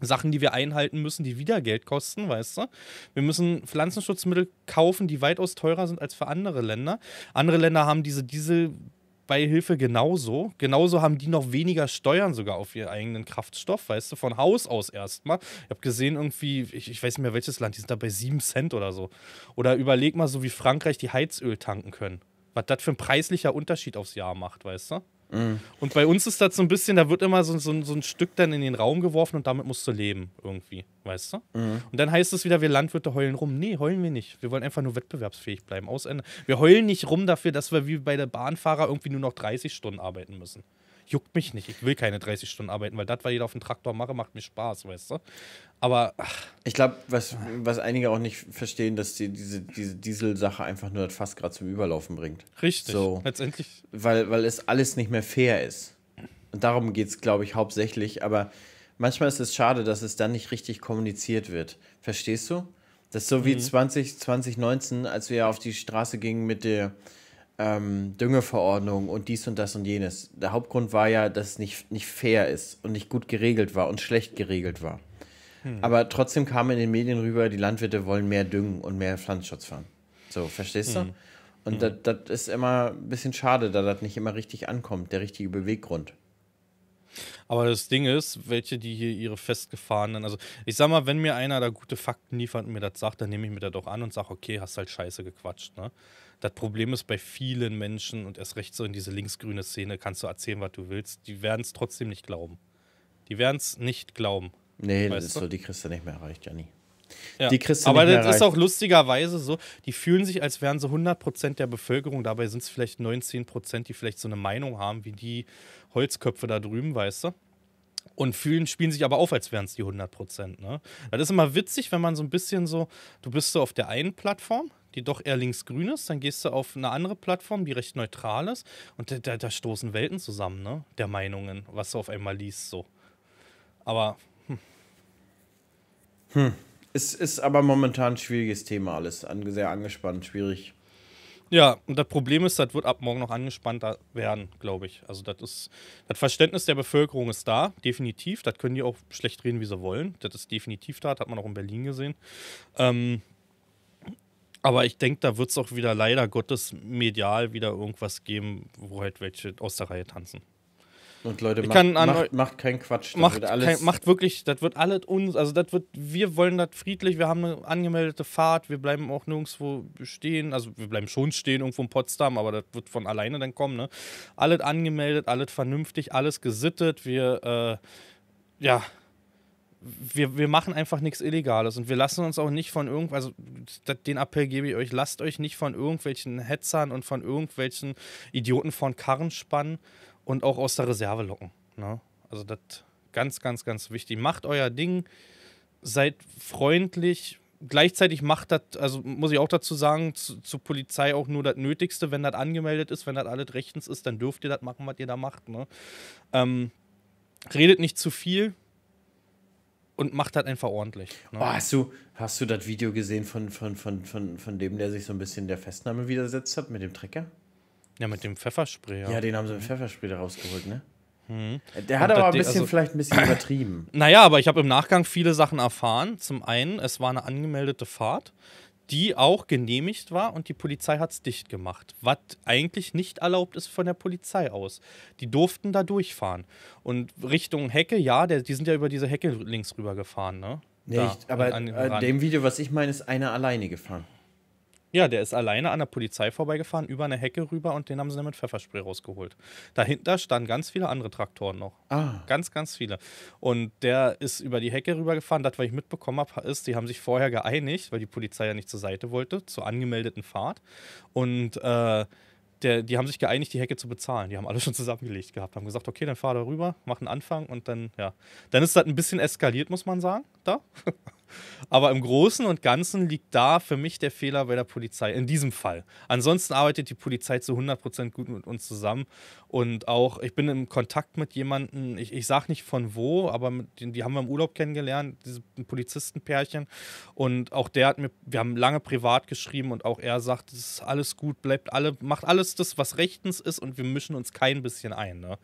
Sachen, die wir einhalten müssen, die wieder Geld kosten, weißt du? Wir müssen Pflanzenschutzmittel kaufen, die weitaus teurer sind als für andere Länder. Andere Länder haben diese Dieselbeihilfe genauso. Genauso haben die noch weniger Steuern sogar auf ihren eigenen Kraftstoff, weißt du, von Haus aus erstmal. Ich habe gesehen, irgendwie, ich, ich, weiß nicht mehr welches Land, die sind da bei 7 Cent oder so. Oder überleg mal so, wie Frankreich die Heizöl tanken können. Was das für ein preislicher Unterschied aufs Jahr macht, weißt du? Mhm. Und bei uns ist das so ein bisschen, da wird immer so, so, so, ein Stück dann in den Raum geworfen und damit musst du leben irgendwie, weißt du? Mhm. Und dann heißt es wieder, wir Landwirte heulen rum. Nee, heulen wir nicht. Wir wollen einfach nur wettbewerbsfähig bleiben. Ausende. Wir heulen nicht rum dafür, dass wir wie bei der Bahnfahrer irgendwie nur noch 30 Stunden arbeiten müssen juckt mich nicht. Ich will keine 30 Stunden arbeiten, weil das, was ich auf dem Traktor mache, macht mir Spaß, weißt du? Aber. Ach. Ich glaube, was, was einige auch nicht verstehen, dass die, diese, diese Diesel-Sache einfach nur das Fass gerade zum Überlaufen bringt. Richtig. So, letztendlich. Weil, weil es alles nicht mehr fair ist. Und darum geht es, glaube ich, hauptsächlich. Aber manchmal ist es schade, dass es dann nicht richtig kommuniziert wird. Verstehst du? Das ist so wie 20, mhm. 2019, als wir auf die Straße gingen mit der ähm, Düngeverordnung und dies und das und jenes. Der Hauptgrund war ja, dass es nicht, nicht fair ist und nicht gut geregelt war und schlecht geregelt war. Hm. Aber trotzdem kam in den Medien rüber, die Landwirte wollen mehr düngen und mehr Pflanzenschutz fahren. So, verstehst hm. du? Und hm. das ist immer ein bisschen schade, da das nicht immer richtig ankommt, der richtige Beweggrund. Aber das Ding ist, welche, die hier ihre festgefahrenen, also ich sag mal, wenn mir einer da gute Fakten liefert und mir das sagt, dann nehme ich mir das doch an und sage, okay, hast halt scheiße gequatscht, ne? Das Problem ist bei vielen Menschen und erst recht so in diese linksgrüne Szene, kannst du erzählen, was du willst. Die werden es trotzdem nicht glauben. Die werden es nicht glauben. Nee, das ist so, die kriegst du nicht mehr erreicht, Janni. Ja. Die Christen du Aber nicht mehr das ist auch lustigerweise so, die fühlen sich, als wären sie 100% der Bevölkerung, dabei sind es vielleicht 19%, die vielleicht so eine Meinung haben, wie die Holzköpfe da drüben, weißt du? und fühlen, spielen sich aber auf, als wären es die 100 Ne? Das ist immer witzig, wenn man so ein bisschen so, du bist so auf der einen Plattform die doch eher linksgrün ist. Dann gehst du auf eine andere Plattform, die recht neutral ist. Und da, da stoßen Welten zusammen, ne? Der Meinungen, was du auf einmal liest, so. Aber. Hm. hm. Es ist aber momentan ein schwieriges Thema alles. Sehr angespannt, schwierig. Ja, und das Problem ist, das wird ab morgen noch angespannter werden, glaube ich. Also das ist, das Verständnis der Bevölkerung ist da, definitiv. Das können die auch schlecht reden, wie sie wollen. Das ist definitiv da, das hat man auch in Berlin gesehen. Ähm, aber ich denke, da wird es auch wieder leider Gottes medial wieder irgendwas geben, wo halt welche aus der Reihe tanzen. Und Leute, macht, an, macht, macht, keinen Quatsch. Macht, kein, macht, wirklich, das wird alles uns, also das wird, wir wollen das friedlich, wir haben eine angemeldete Fahrt, wir bleiben auch nirgendwo stehen, also wir bleiben schon stehen irgendwo in Potsdam, aber das wird von alleine dann kommen, ne? Alles angemeldet, alles vernünftig, alles gesittet, wir, äh, ja, wir, wir machen einfach nichts Illegales und wir lassen uns auch nicht von irgend, also den Appell gebe ich euch, lasst euch nicht von irgendwelchen Hetzern und von irgendwelchen Idioten von Karren spannen und auch aus der Reserve locken. Ne? Also das ganz, ganz, ganz wichtig. Macht euer Ding, seid freundlich. Gleichzeitig macht das, also muss ich auch dazu sagen, zu, zur Polizei auch nur das Nötigste, wenn das angemeldet ist, wenn das alles rechtens ist, dann dürft ihr das machen, was ihr da macht. Ne? Ähm, redet nicht zu viel, und macht das einfach ordentlich. Ne? Oh, hast du, hast du das Video gesehen von, von, von, von, von dem, der sich so ein bisschen der Festnahme widersetzt hat mit dem Trecker? Ja, mit dem Pfefferspray. Ja, ja den haben sie mit Pfefferspray da rausgeholt, ne? Mhm. Der hat und aber ein bisschen, also, vielleicht ein bisschen übertrieben. Naja, aber ich habe im Nachgang viele Sachen erfahren. Zum einen, es war eine angemeldete Fahrt die auch genehmigt war und die Polizei hat es dicht gemacht, was eigentlich nicht erlaubt ist von der Polizei aus. Die durften da durchfahren. Und Richtung Hecke, ja, der, die sind ja über diese Hecke links rüber gefahren, ne? Nicht, da, aber an, dem Video, was ich meine, ist einer alleine gefahren. Ja, der ist alleine an der Polizei vorbeigefahren, über eine Hecke rüber und den haben sie dann mit Pfefferspray rausgeholt. Dahinter standen ganz viele andere Traktoren noch. Ah. Ganz, ganz viele. Und der ist über die Hecke rübergefahren. Das, was ich mitbekommen habe, ist, die haben sich vorher geeinigt, weil die Polizei ja nicht zur Seite wollte, zur angemeldeten Fahrt. Und äh, der, die haben sich geeinigt, die Hecke zu bezahlen. Die haben alle schon zusammengelegt gehabt, haben gesagt, okay, dann fahr da rüber, mach einen Anfang und dann, ja. Dann ist das ein bisschen eskaliert, muss man sagen, da. Aber im Großen und Ganzen liegt da für mich der Fehler bei der Polizei, in diesem Fall. Ansonsten arbeitet die Polizei zu 100% gut mit uns zusammen. Und auch, ich bin im Kontakt mit jemandem, ich, ich sage nicht von wo, aber mit, die, haben wir im Urlaub kennengelernt, diese Polizistenpärchen. Und auch der hat mir, wir haben lange privat geschrieben und auch er sagt, es ist alles gut, bleibt alle, macht alles das, was rechtens ist und wir mischen uns kein bisschen ein. Ne?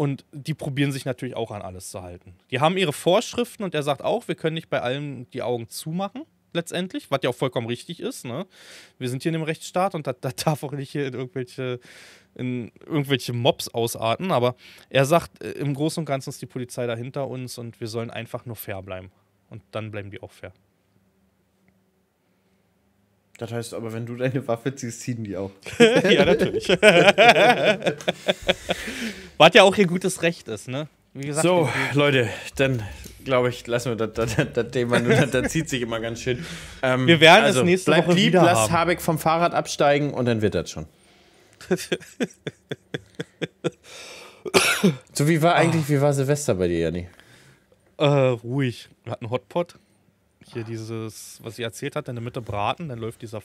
Und die probieren sich natürlich auch an alles zu halten. Die haben ihre Vorschriften und er sagt auch, wir können nicht bei allem die Augen zumachen, letztendlich, was ja auch vollkommen richtig ist. Ne? Wir sind hier in dem Rechtsstaat und da, da darf auch nicht hier in irgendwelche, in irgendwelche Mobs ausarten. Aber er sagt, äh, im Großen und Ganzen ist die Polizei da hinter uns und wir sollen einfach nur fair bleiben. Und dann bleiben die auch fair. Das heißt aber, wenn du deine Waffe ziehst, ziehen die auch. ja, natürlich. Was ja auch ihr gutes Recht ist, ne? Wie Gesagt, so, Leute, dann glaube ich, lassen wir das, Thema nur, das, zieht sich immer ganz schön. Ähm, wir werden also, es nächste Woche lieb, lass Habeck vom Fahrrad absteigen und dann wird das schon. so, wie war ah. eigentlich, wie war Silvester bei dir, Janni? Äh, ruhig. Wir hatten Hotpot hier dieses, was sie erzählt hat, in der Mitte braten, dann läuft dieser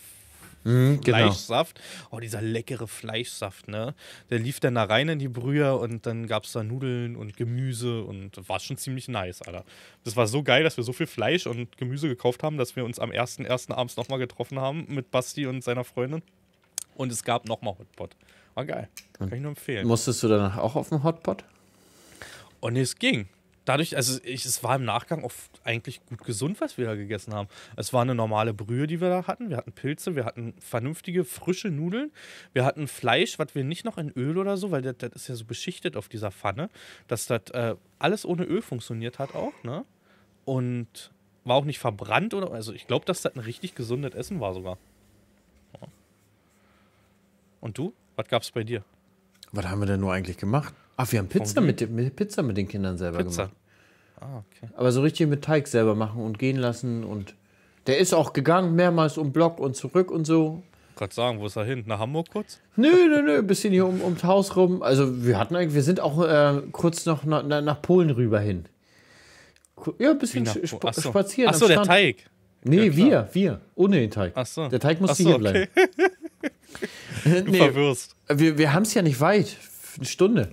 mhm, genau. Fleischsaft. Genau. Oh, dieser leckere Fleischsaft, ne? Der lief dann da rein in die Brühe und dann gab es da Nudeln und Gemüse und war schon ziemlich nice, Alter. Das war so geil, dass wir so viel Fleisch und Gemüse gekauft haben, dass wir uns am ersten, ersten abends nochmal getroffen haben mit Basti und seiner Freundin. Und es gab nochmal Hotpot. War geil. Kann ich nur empfehlen. Musstest du danach auch auf den Hotpot? Und es ging dadurch, also ich, es war im Nachgang oft eigentlich gut gesund, was wir da gegessen haben. Es war eine normale Brühe, die wir da hatten. Wir hatten Pilze, wir hatten vernünftige, frische Nudeln. Wir hatten Fleisch, was wir nicht noch in Öl oder so, weil das, das ist ja so beschichtet auf dieser Pfanne, dass das äh, alles ohne Öl funktioniert hat auch, ne? Und war auch nicht verbrannt oder, also ich glaube, dass das ein richtig gesundes Essen war sogar. Und du? Was gab es bei dir? Was haben wir denn nur eigentlich gemacht? Ach, wir haben Pizza mit, den, mit Pizza mit den Kindern selber Pizza. gemacht. Ah, okay. Aber so richtig mit Teig selber machen und gehen lassen und der ist auch gegangen, mehrmals um Block und zurück und so. Gerade sagen, wo ist er hin? Nach Hamburg kurz? Nö, nö, nö, bisschen hier um, ums Haus rum. Also wir hatten eigentlich, wir sind auch äh, kurz noch nach, nach, Polen rüber hin. Ja, ein bisschen nach, sp Achso. spazieren. Achso, der Teig. Nee, ja, wir, wir. Ohne den Teig. Achso. Der Teig musste hier okay. bleiben. du nee, verwirrst. Wir, wir haben es ja nicht weit. Eine Stunde.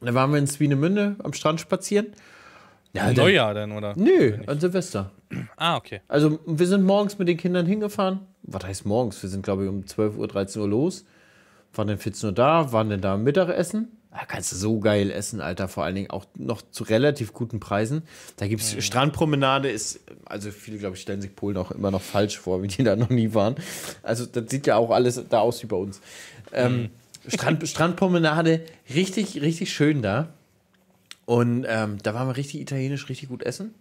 Und dann waren wir in Swinemünde am Strand spazieren. Ja, dann, Neujahr dann, oder? Nö, an Silvester. Ah, okay. Also wir sind morgens mit den Kindern hingefahren. Was heißt morgens? Wir sind, glaube ich, um 12 Uhr, 13 Uhr los. Waren dann 14 Uhr da, waren dann da am Mittagessen. Da ah, kannst du so geil essen, Alter. Vor allen Dingen auch noch zu relativ guten Preisen. Da gibt es mhm. Strandpromenade, ist also viele, glaube ich, stellen sich Polen auch immer noch falsch vor, wie die da noch nie waren. Also das sieht ja auch alles da aus wie bei uns. Ähm, mhm. Strand, Strandpromenade, richtig, richtig schön da. Und ähm, da waren wir richtig italienisch, richtig gut essen.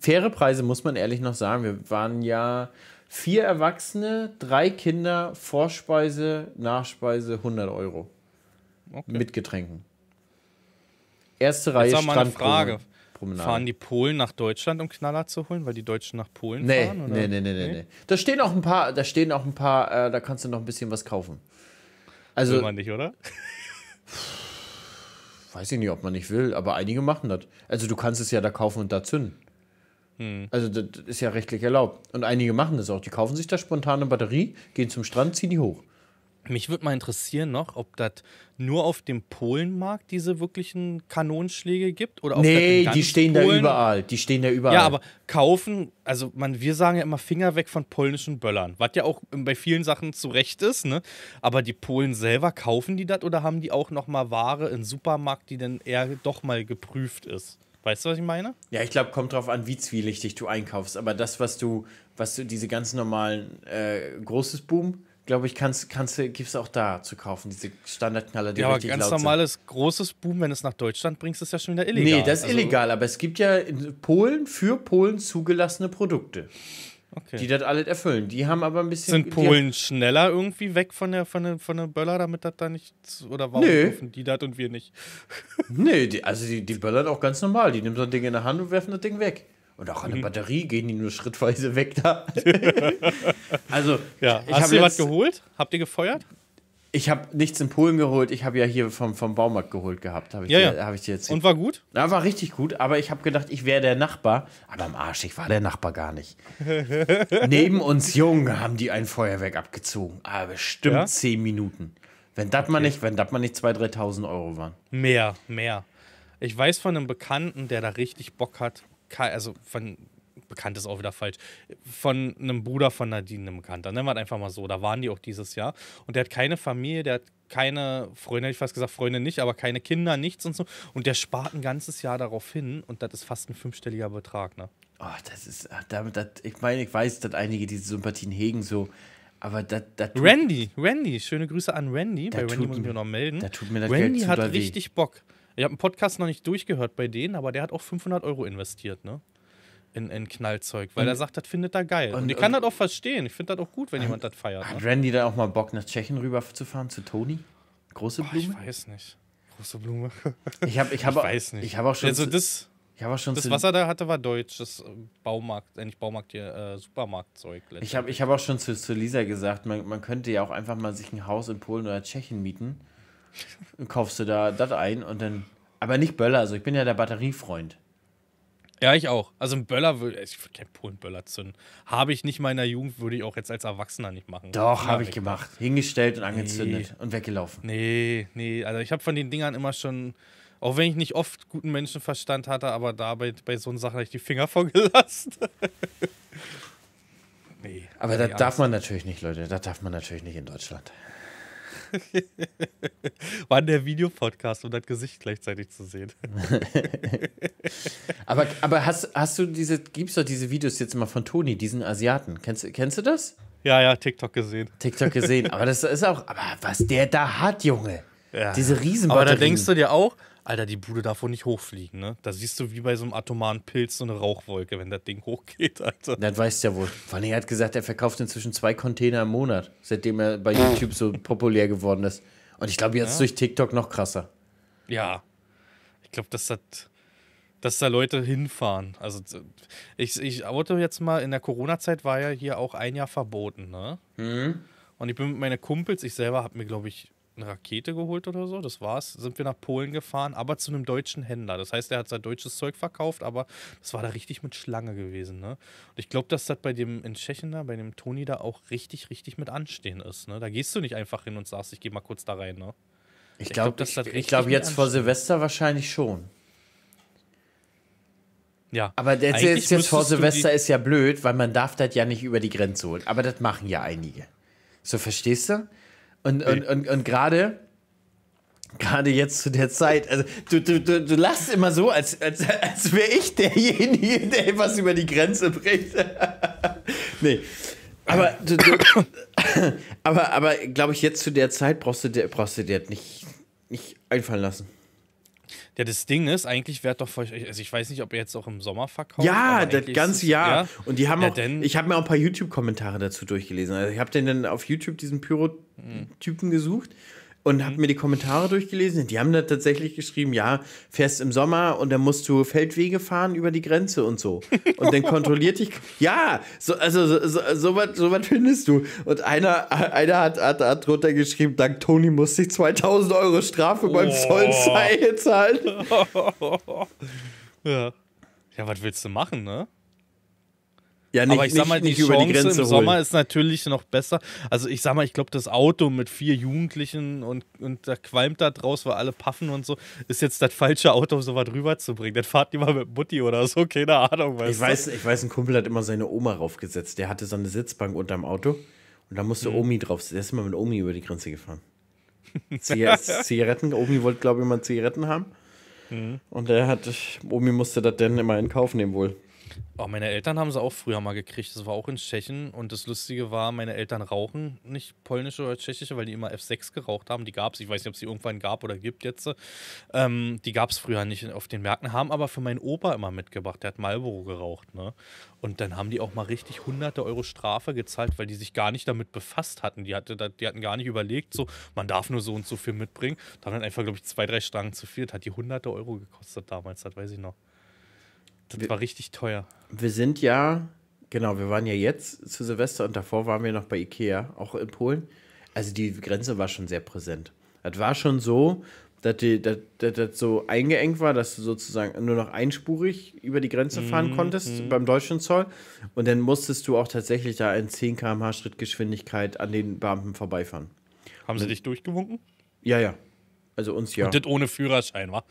Faire Preise, muss man ehrlich noch sagen. Wir waren ja vier Erwachsene, drei Kinder, Vorspeise, Nachspeise 100 Euro. Okay. Mit Getränken. Erste Reihe Jetzt Strandpromenade. Frage. Promenade. Fahren die Polen nach Deutschland, um Knaller zu holen, weil die Deutschen nach Polen nee, fahren? Oder? Nee, nee, nee, nee, nee. Da stehen auch ein paar, da stehen auch ein paar, äh, da kannst du noch ein bisschen was kaufen. Also, will man nicht, oder? Weiß ich nicht, ob man nicht will, aber einige machen das. Also du kannst es ja da kaufen und da zünden. Hm. Also das ist ja rechtlich erlaubt. Und einige machen das auch. Die kaufen sich da spontan eine Batterie, gehen zum Strand, ziehen die hoch. Mich würde mal interessieren noch, ob das nur auf dem Polenmarkt diese wirklichen Kanonschläge gibt oder Nee, die stehen Polen? da überall, die stehen da überall. Ja, aber kaufen, also man, wir sagen ja immer Finger weg von polnischen Böllern, was ja auch bei vielen Sachen zu Recht ist, ne? Aber die Polen selber kaufen die das oder haben die auch noch mal Ware im Supermarkt, die dann eher doch mal geprüft ist? Weißt du, was ich meine? Ja, ich glaube, kommt drauf an, wie zwielichtig du einkaufst, aber das was du was du diese ganz normalen äh, großes Boom glaube ich, kannst, kannst, gibt es auch da zu kaufen, diese Standardknaller, die Ja, aber ganz normales großes Boom, wenn es nach Deutschland bringst, ist ja schon wieder illegal. Nee, das ist also illegal, aber es gibt ja in Polen für Polen zugelassene Produkte. Okay. Die das alles erfüllen. Die haben aber ein bisschen. Sind Polen schneller irgendwie weg von der, von der, von der Böller, damit das da nicht. Oder warum nee. dürfen die das und wir nicht? nee, die, also die, die böllern auch ganz normal. Die nehmen so ein Ding in der Hand und werfen das Ding weg. Und auch an der mhm. Batterie gehen die nur schrittweise weg da. also, ja. ich hast du was geholt? Habt ihr gefeuert? Ich habe nichts in Polen geholt. Ich habe ja hier vom, vom Baumarkt geholt gehabt. Hab ich ja, dir, ja. Hab ich dir jetzt Und war gut? Ja, war richtig gut. Aber ich habe gedacht, ich wäre der Nachbar. Aber am Arsch, ich war der Nachbar gar nicht. Neben uns Jungen haben die ein Feuerwerk abgezogen. Aber ah, bestimmt ja? zehn Minuten. Wenn das okay. mal wenn das mal nicht 2.000, 3.000 Euro waren. Mehr, mehr. Ich weiß von einem Bekannten, der da richtig Bock hat also von bekannt ist auch wieder falsch, von einem Bruder von Nadine, einem Bekannter. Nennen wir es einfach mal so. Da waren die auch dieses Jahr. Und der hat keine Familie, der hat keine Freunde, hätte ich fast gesagt, Freunde nicht, aber keine Kinder, nichts und so. Und der spart ein ganzes Jahr darauf hin und das ist fast ein fünfstelliger Betrag, ne? Oh, das ist, damit, ah, das, ich meine, ich weiß, dass einige diese Sympathien hegen, so, aber das, das Randy, Randy, schöne Grüße an Randy, bei Randy muss ich mir noch melden. Da tut mir das Randy Geld hat richtig Bock. Ich habe einen Podcast noch nicht durchgehört bei denen, aber der hat auch 500 Euro investiert, ne? In, in Knallzeug, weil und, er sagt, das findet er geil. Und, und ich kann das auch verstehen. Ich finde das auch gut, wenn jemand das feiert. Hat ne? Randy da auch mal Bock, nach Tschechien rüberzufahren zu Toni? Große Blume? Oh, ich weiß nicht. Große Blume. ich habe ich hab, ich weiß nicht. Ich habe auch schon. Also das, ich auch schon das was er da hatte, war deutsch. Das äh, Baumarkt, äh, nicht Baumarkt, hier, äh, Supermarktzeug. Ich habe ich hab auch schon zu, zu Lisa gesagt, man, man könnte ja auch einfach mal sich ein Haus in Polen oder Tschechien mieten kaufst du da das ein und dann. Aber nicht Böller, also ich bin ja der Batteriefreund. Ja, ich auch. Also ein Böller würde ich würde keinen Polenböller zünden. Habe ich nicht in meiner Jugend, würde ich auch jetzt als Erwachsener nicht machen. Doch, habe ich gemacht. Hingestellt und angezündet nee. und weggelaufen. Nee, nee. Also ich habe von den Dingern immer schon, auch wenn ich nicht oft guten Menschenverstand hatte, aber da bei, bei so Sachen habe ich die Finger vorgelassen. nee. Aber das darf man natürlich nicht, Leute. Das darf man natürlich nicht in Deutschland. War der Videopodcast, um dein Gesicht gleichzeitig zu sehen. aber aber hast, hast du diese, gibt's doch diese Videos jetzt immer von Toni, diesen Asiaten. Kennst, kennst du das? Ja, ja, TikTok gesehen. TikTok gesehen. Aber das ist auch, aber was der da hat, Junge. Ja. Diese Riesenbatterien. Aber da denkst du dir auch, Alter, die Bude darf wohl nicht hochfliegen, ne? Da siehst du wie bei so einem atomaren Pilz so eine Rauchwolke, wenn das Ding hochgeht, Alter. Das weißt du ja wohl. Vor allem, er hat gesagt, er verkauft inzwischen zwei Container im Monat, seitdem er bei YouTube so populär geworden ist. Und ich glaube, jetzt ja. durch TikTok noch krasser. Ja. Ich glaube, dass das dass da Leute hinfahren. Also ich, ich wollte jetzt mal, in der Corona-Zeit war ja hier auch ein Jahr verboten, ne? Mhm. Und ich bin mit meinen Kumpels, ich selber habe mir, glaube ich, eine Rakete geholt oder so. Das war's. Sind wir nach Polen gefahren, aber zu einem deutschen Händler. Das heißt, er hat sein deutsches Zeug verkauft, aber das war da richtig mit Schlange gewesen. Ne? Und ich glaube, dass das bei dem in Tschechien da, bei dem Toni da auch richtig, richtig mit anstehen ist. Ne? Da gehst du nicht einfach hin und sagst, ich gehe mal kurz da rein. Ne? Ich glaube, ich, glaub, ich, ich glaube jetzt vor Silvester wahrscheinlich schon. Ja. Aber das jetzt, jetzt vor Silvester ist ja blöd, weil man darf das ja nicht über die Grenze holen. Aber das machen ja einige. So, verstehst du? Und, nee. und, und, und gerade. Gerade jetzt zu der Zeit. Also, du, du, du, du lachst immer so, als, als, als wäre ich derjenige, der etwas über die Grenze bringt. nee. Aber, du, du, aber, aber glaube ich, jetzt zu der Zeit brauchst du dir, brauchst du nicht, nicht einfallen lassen. Ja, das Ding ist, eigentlich wäre doch, also ich weiß nicht, ob ihr jetzt auch im Sommer verkauft. Ja, das ganze Jahr. Ja. Und die haben ja, auch, ich habe mir auch ein paar YouTube-Kommentare dazu durchgelesen. Also ich habe den dann auf YouTube diesen Pyro-Typen gesucht und mhm. habe mir die Kommentare durchgelesen. Die haben da tatsächlich geschrieben, ja, fährst im Sommer und dann musst du Feldwege fahren über die Grenze und so. Und dann kontrolliert dich. Ja, so, also so, so, so, was, so findest du. Und einer, einer hat, hat, hat drunter geschrieben, dank Toni musste ich 2000 Euro Strafe oh. beim Zoll zahlen. ja. ja, was willst du machen, ne? Ja, nicht, aber ich nicht, sag mal, die Chance die im holen. Sommer ist natürlich noch besser. Also ich sag mal, ich glaube, das Auto mit vier Jugendlichen und, und da qualmt da draus, weil alle paffen und so, ist jetzt das falsche Auto, so was rüberzubringen. Dann fahrt die mal mit Mutti oder so, keine Ahnung. Weißt ich, weiß, ich weiß, ein Kumpel hat immer seine Oma raufgesetzt. Der hatte so eine Sitzbank unterm Auto und da musste mhm. Omi drauf. Der ist immer mit Omi über die Grenze gefahren. Zigaretten, Omi wollte, glaube ich, immer Zigaretten haben. Mhm. Und er hat, Omi musste das dann immer in Kauf nehmen wohl. Oh, meine Eltern haben sie auch früher mal gekriegt. Das war auch in Tschechien. Und das Lustige war, meine Eltern rauchen nicht polnische oder tschechische, weil die immer F6 geraucht haben. Die gab es. Ich weiß nicht, ob es die irgendwann gab oder gibt jetzt. Ähm, die gab es früher nicht auf den Märkten, haben aber für meinen Opa immer mitgebracht. Der hat Marlboro geraucht. Ne? Und dann haben die auch mal richtig hunderte Euro Strafe gezahlt, weil die sich gar nicht damit befasst hatten. Die, hatte, die hatten gar nicht überlegt, so, man darf nur so und so viel mitbringen. Da haben einfach, glaube ich, zwei, drei Stangen zu viel. Das hat die hunderte Euro gekostet damals, das weiß ich noch. Das wir, war richtig teuer. Wir sind ja, genau, wir waren ja jetzt zu Silvester und davor waren wir noch bei Ikea, auch in Polen. Also die Grenze war schon sehr präsent. Das war schon so, dass, die, dass, dass das so eingeengt war, dass du sozusagen nur noch einspurig über die Grenze fahren mhm, konntest mhm. beim deutschen Zoll. Und dann musstest du auch tatsächlich da in 10 km/h Schrittgeschwindigkeit an den Beamten vorbeifahren. Haben sie dich durchgewunken? Ja, ja. Also uns ja. Und das ohne Führerschein, wa?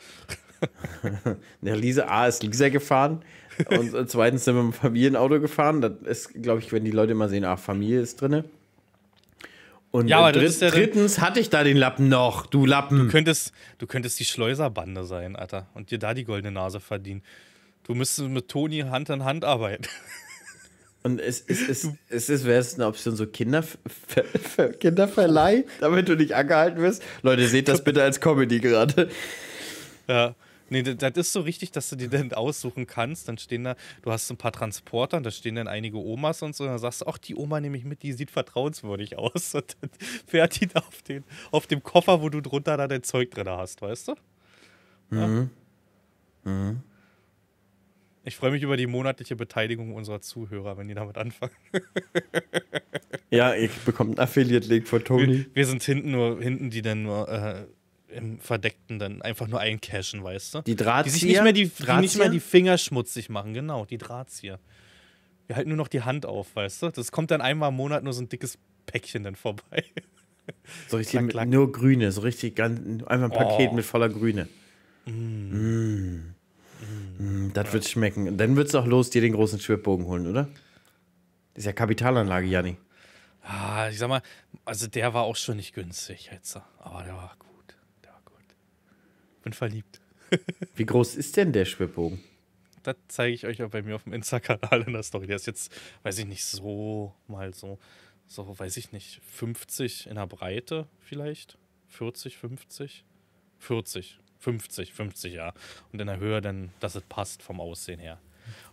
ja, Lisa, A ist Lisa gefahren und zweitens sind wir mit dem Familienauto gefahren. Das ist, glaube ich, wenn die Leute immer sehen, ah, Familie ist drin. Und ja, aber dritt, ja drittens hatte ich da den Lappen noch, du Lappen. Du könntest, du könntest die Schleuserbande sein, Alter, und dir da die goldene Nase verdienen. Du müsstest mit Toni Hand in Hand arbeiten. Und es, es, es, es ist, wäre es eine Option, so Kinder, Kinderverleih, damit du nicht angehalten wirst. Leute, seht das bitte als Comedy gerade. Ja, Nee, das ist so richtig, dass du dir dann aussuchen kannst. Dann stehen da, du hast ein paar Transporter und da stehen dann einige Omas und so. Und dann sagst du, ach, die Oma nehme ich mit, die sieht vertrauenswürdig aus. Und dann fährt die da auf, den, auf dem Koffer, wo du drunter da dein Zeug drin hast, weißt du? Ja? Mhm. Mhm. Ich freue mich über die monatliche Beteiligung unserer Zuhörer, wenn die damit anfangen. ja, ich bekomme einen Affiliate-Link von Toni. Wir, wir, sind hinten nur, hinten die dann nur äh, im Verdeckten dann einfach nur eincashen, weißt du? Die Drahtzieher? Die sich nicht mehr die, die, nicht mehr die Finger schmutzig machen, genau, die Drahtzieher. Wir halten nur noch die Hand auf, weißt du? Das kommt dann einmal im Monat nur so ein dickes Päckchen dann vorbei. So richtig klack, klack. nur Grüne, so richtig ganz, einfach ein oh. Paket oh. mit voller Grüne. Mm. Mm. Mm. Das ja. wird schmecken. Dann wird's auch los, dir den großen Schwibbogen holen, oder? Das ist ja Kapitalanlage, Janni. Ah, ich sag mal, also der war auch schon nicht günstig, jetzt. Aber der war gut bin verliebt. Wie groß ist denn der Schwibbogen? Das zeige ich euch ja bei mir auf dem Insta-Kanal in der Story. Der ist jetzt, weiß ich nicht, so mal so, so, weiß ich nicht, 50 in der Breite vielleicht? 40, 50? 40, 50, 50, ja. Und in der Höhe dann, dass es passt vom Aussehen her.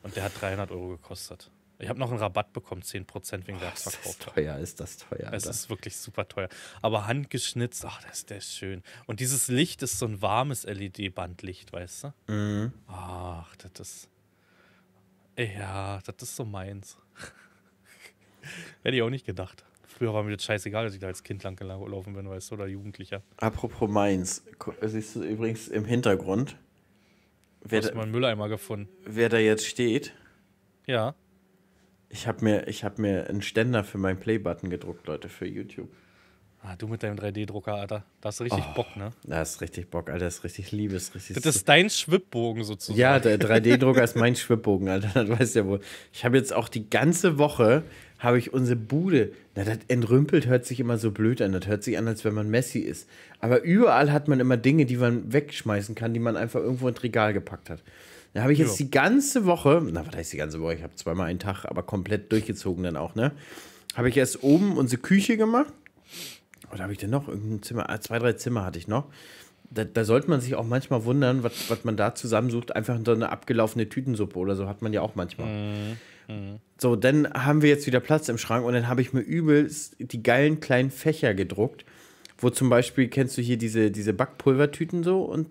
Und der hat 300 Euro gekostet. Ich habe noch einen Rabatt bekommen, 10% wegen oh, Werksverkauf. Ist das teuer, ist das teuer. Alter. Es ist wirklich super teuer. Aber handgeschnitzt, ach, das ist der schön. Und dieses Licht ist so ein warmes LED-Bandlicht, weißt du? Mhm. Ach, das ist. Ja, das ist so meins. Hätte ich auch nicht gedacht. Früher war mir das scheißegal, dass ich da als Kind lang gelaufen bin, weißt du, oder Jugendlicher. Apropos meins, siehst du übrigens im Hintergrund. Wer da, einen Mülleimer gefunden. Wer da jetzt steht. Ja. Ich habe mir, hab mir einen Ständer für meinen Playbutton gedruckt, Leute, für YouTube. Ah, du mit deinem 3D-Drucker, Alter. Da hast du richtig oh, Bock, ne? Da hast richtig Bock, Alter. Das ist richtig Liebes, richtig. Das ist dein Schwibbogen sozusagen. Ja, der 3D-Drucker ist mein Schwibbogen, Alter. Das weißt du ja wohl. Ich habe jetzt auch die ganze Woche habe ich unsere Bude. Na, das entrümpelt hört sich immer so blöd an. Das hört sich an, als wenn man Messi ist. Aber überall hat man immer Dinge, die man wegschmeißen kann, die man einfach irgendwo ins Regal gepackt hat. Da habe ich jetzt ja. die ganze Woche, na, was heißt die ganze Woche? Ich habe zweimal einen Tag, aber komplett durchgezogen dann auch, ne? Habe ich erst oben unsere Küche gemacht. Oder habe ich denn noch irgendein Zimmer? Ah, zwei, drei Zimmer hatte ich noch. Da, da sollte man sich auch manchmal wundern, was, was man da zusammensucht. Einfach so eine abgelaufene Tütensuppe oder so hat man ja auch manchmal. Mhm. Mhm. So, dann haben wir jetzt wieder Platz im Schrank und dann habe ich mir übelst die geilen kleinen Fächer gedruckt wo zum Beispiel, kennst du hier diese, diese Backpulvertüten so und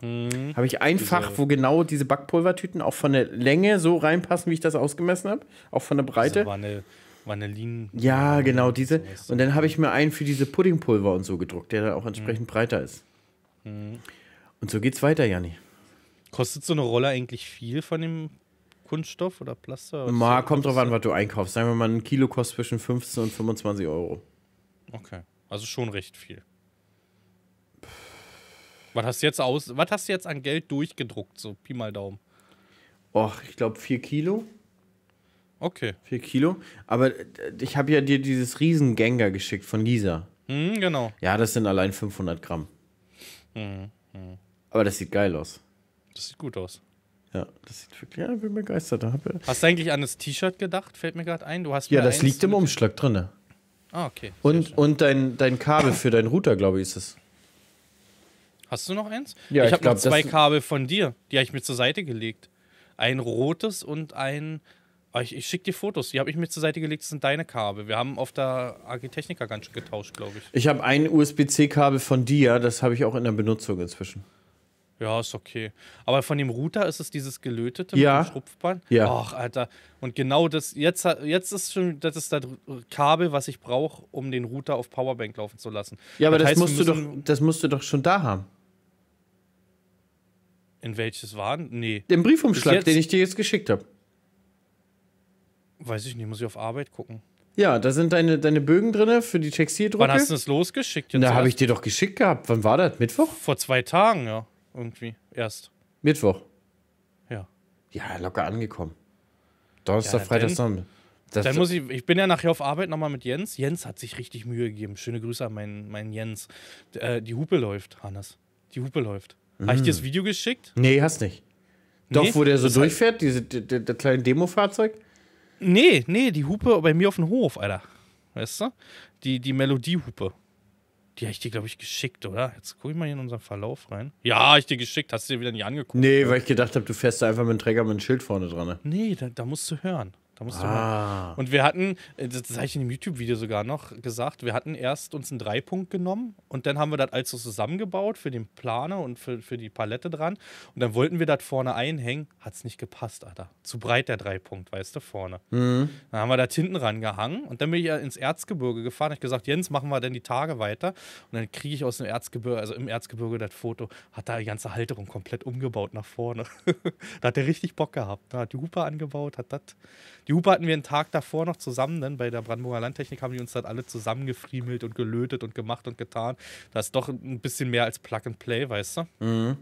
Mhm. Habe ich einfach, wo genau diese Backpulvertüten auch von der Länge so reinpassen, wie ich das ausgemessen habe, auch von der Breite. Also Vanille, Vanillin. Ja, genau diese. Und dann habe ich mir einen für diese Puddingpulver und so gedruckt, der dann auch entsprechend hm. breiter ist. Hm. Und so geht's weiter, Janni. Kostet so eine Rolle eigentlich viel von dem Kunststoff oder Plaster? Ma, kommt drauf an, was du einkaufst. Sagen wir mal, ein Kilo kostet zwischen 15 und 25 Euro. Okay, also schon recht viel. Was hast du jetzt aus? Was hast du jetzt an Geld durchgedruckt? So Pi mal Daumen. Och, ich glaube 4 Kilo. Okay. 4 Kilo. Aber äh, ich habe ja dir dieses riesen Gänger geschickt von Lisa. Mhm, genau. Ja, das sind allein 500 Gramm. Mhm. Mhm. Aber das sieht geil aus. Das sieht gut aus. Ja, das sieht wirklich, ja, ich bin begeistert. Hast du eigentlich an das T-Shirt gedacht? Fällt mir gerade ein. Du hast ja, das liegt im Umschlag drin. Ah, okay. und, und dein, dein Kabel für deinen Router, glaube ich, ist es. Hast du noch eins? Ja, ich, ich habe zwei Kabel von dir. Die habe ich mir zur Seite gelegt. Ein rotes und ein. Ah, ich, ich schicke dir Fotos. Die habe ich mir zur Seite gelegt. Das sind deine Kabel. Wir haben auf der AG Technica ganz schön getauscht, glaube ich. Ich habe ein USB-C-Kabel von dir. Das habe ich auch in der Benutzung inzwischen. Ja, ist okay. Aber von dem Router ist es dieses gelötete ja. mit dem Schrupfband. Ja. Ach, Alter. Und genau das, jetzt, jetzt ist schon, das ist das Kabel, was ich brauche, um den Router auf Powerbank laufen zu lassen. Ja, aber das, das heißt, musst du doch, das musst du doch schon da haben. In welches waren? Nee. Den Briefumschlag, den ich dir jetzt geschickt habe. Weiß ich nicht, muss ich auf Arbeit gucken. Ja, da sind deine, deine Bögen drin für die Textildrucke. Wann hast du das losgeschickt? Jetzt da habe ich dir doch geschickt gehabt. Wann war das? Mittwoch? Vor zwei Tagen, ja. Irgendwie. Erst. Mittwoch. Ja. Ja, locker angekommen. Donnerstag, ja, Freitag, Sonntag. Das dann muss ich, ich bin ja nachher auf Arbeit nochmal mit Jens. Jens hat sich richtig Mühe gegeben. Schöne Grüße an meinen, meinen Jens. Äh, die Hupe läuft, Hannes. Die Hupe läuft. Habe ich dir das mhm. Video geschickt? Nee, hast nicht. Doch, nee, wo der so durchfährt, heißt, diese, der, der kleine Demo-Fahrzeug? Nee, nee, die Hupe bei mir auf dem Hof, Alter. Weißt du? Die, die Melodiehupe. Die habe ich dir, glaube ich, geschickt, oder? Jetzt gucke ich mal hier in unseren Verlauf rein. Ja, ich dir geschickt. Hast du dir wieder nicht angeguckt? Nee, weil ich gedacht habe, du fährst da einfach mit dem Träger mit dem Schild vorne dran. Ne? Nee, da, da musst du hören. Da musst ah. Und wir hatten, äh, das, das habe ich in dem YouTube-Video sogar noch gesagt, wir hatten erst uns einen Dreipunkt genommen und dann haben wir das alles so zusammengebaut für den Planer und für, für die Palette dran. Und dann wollten wir das vorne einhängen. Hat es nicht gepasst, Alter. Zu breit der Dreipunkt, weißt du, vorne. Mhm. Dann haben wir das hinten rangehangen und dann bin ich ja ins Erzgebirge gefahren. Ich gesagt, Jens, machen wir denn die Tage weiter? Und dann kriege ich aus dem Erzgebirge, also im Erzgebirge das Foto, hat da die ganze Halterung komplett umgebaut nach vorne. da hat er richtig Bock gehabt. Da ne? hat die Hupe angebaut, hat das die Hupe hatten wir einen Tag davor noch zusammen, denn bei der Brandenburger Landtechnik haben die uns dann alle zusammengefriemelt und gelötet und gemacht und getan. Das ist doch ein bisschen mehr als Plug and Play, weißt du? Mhm.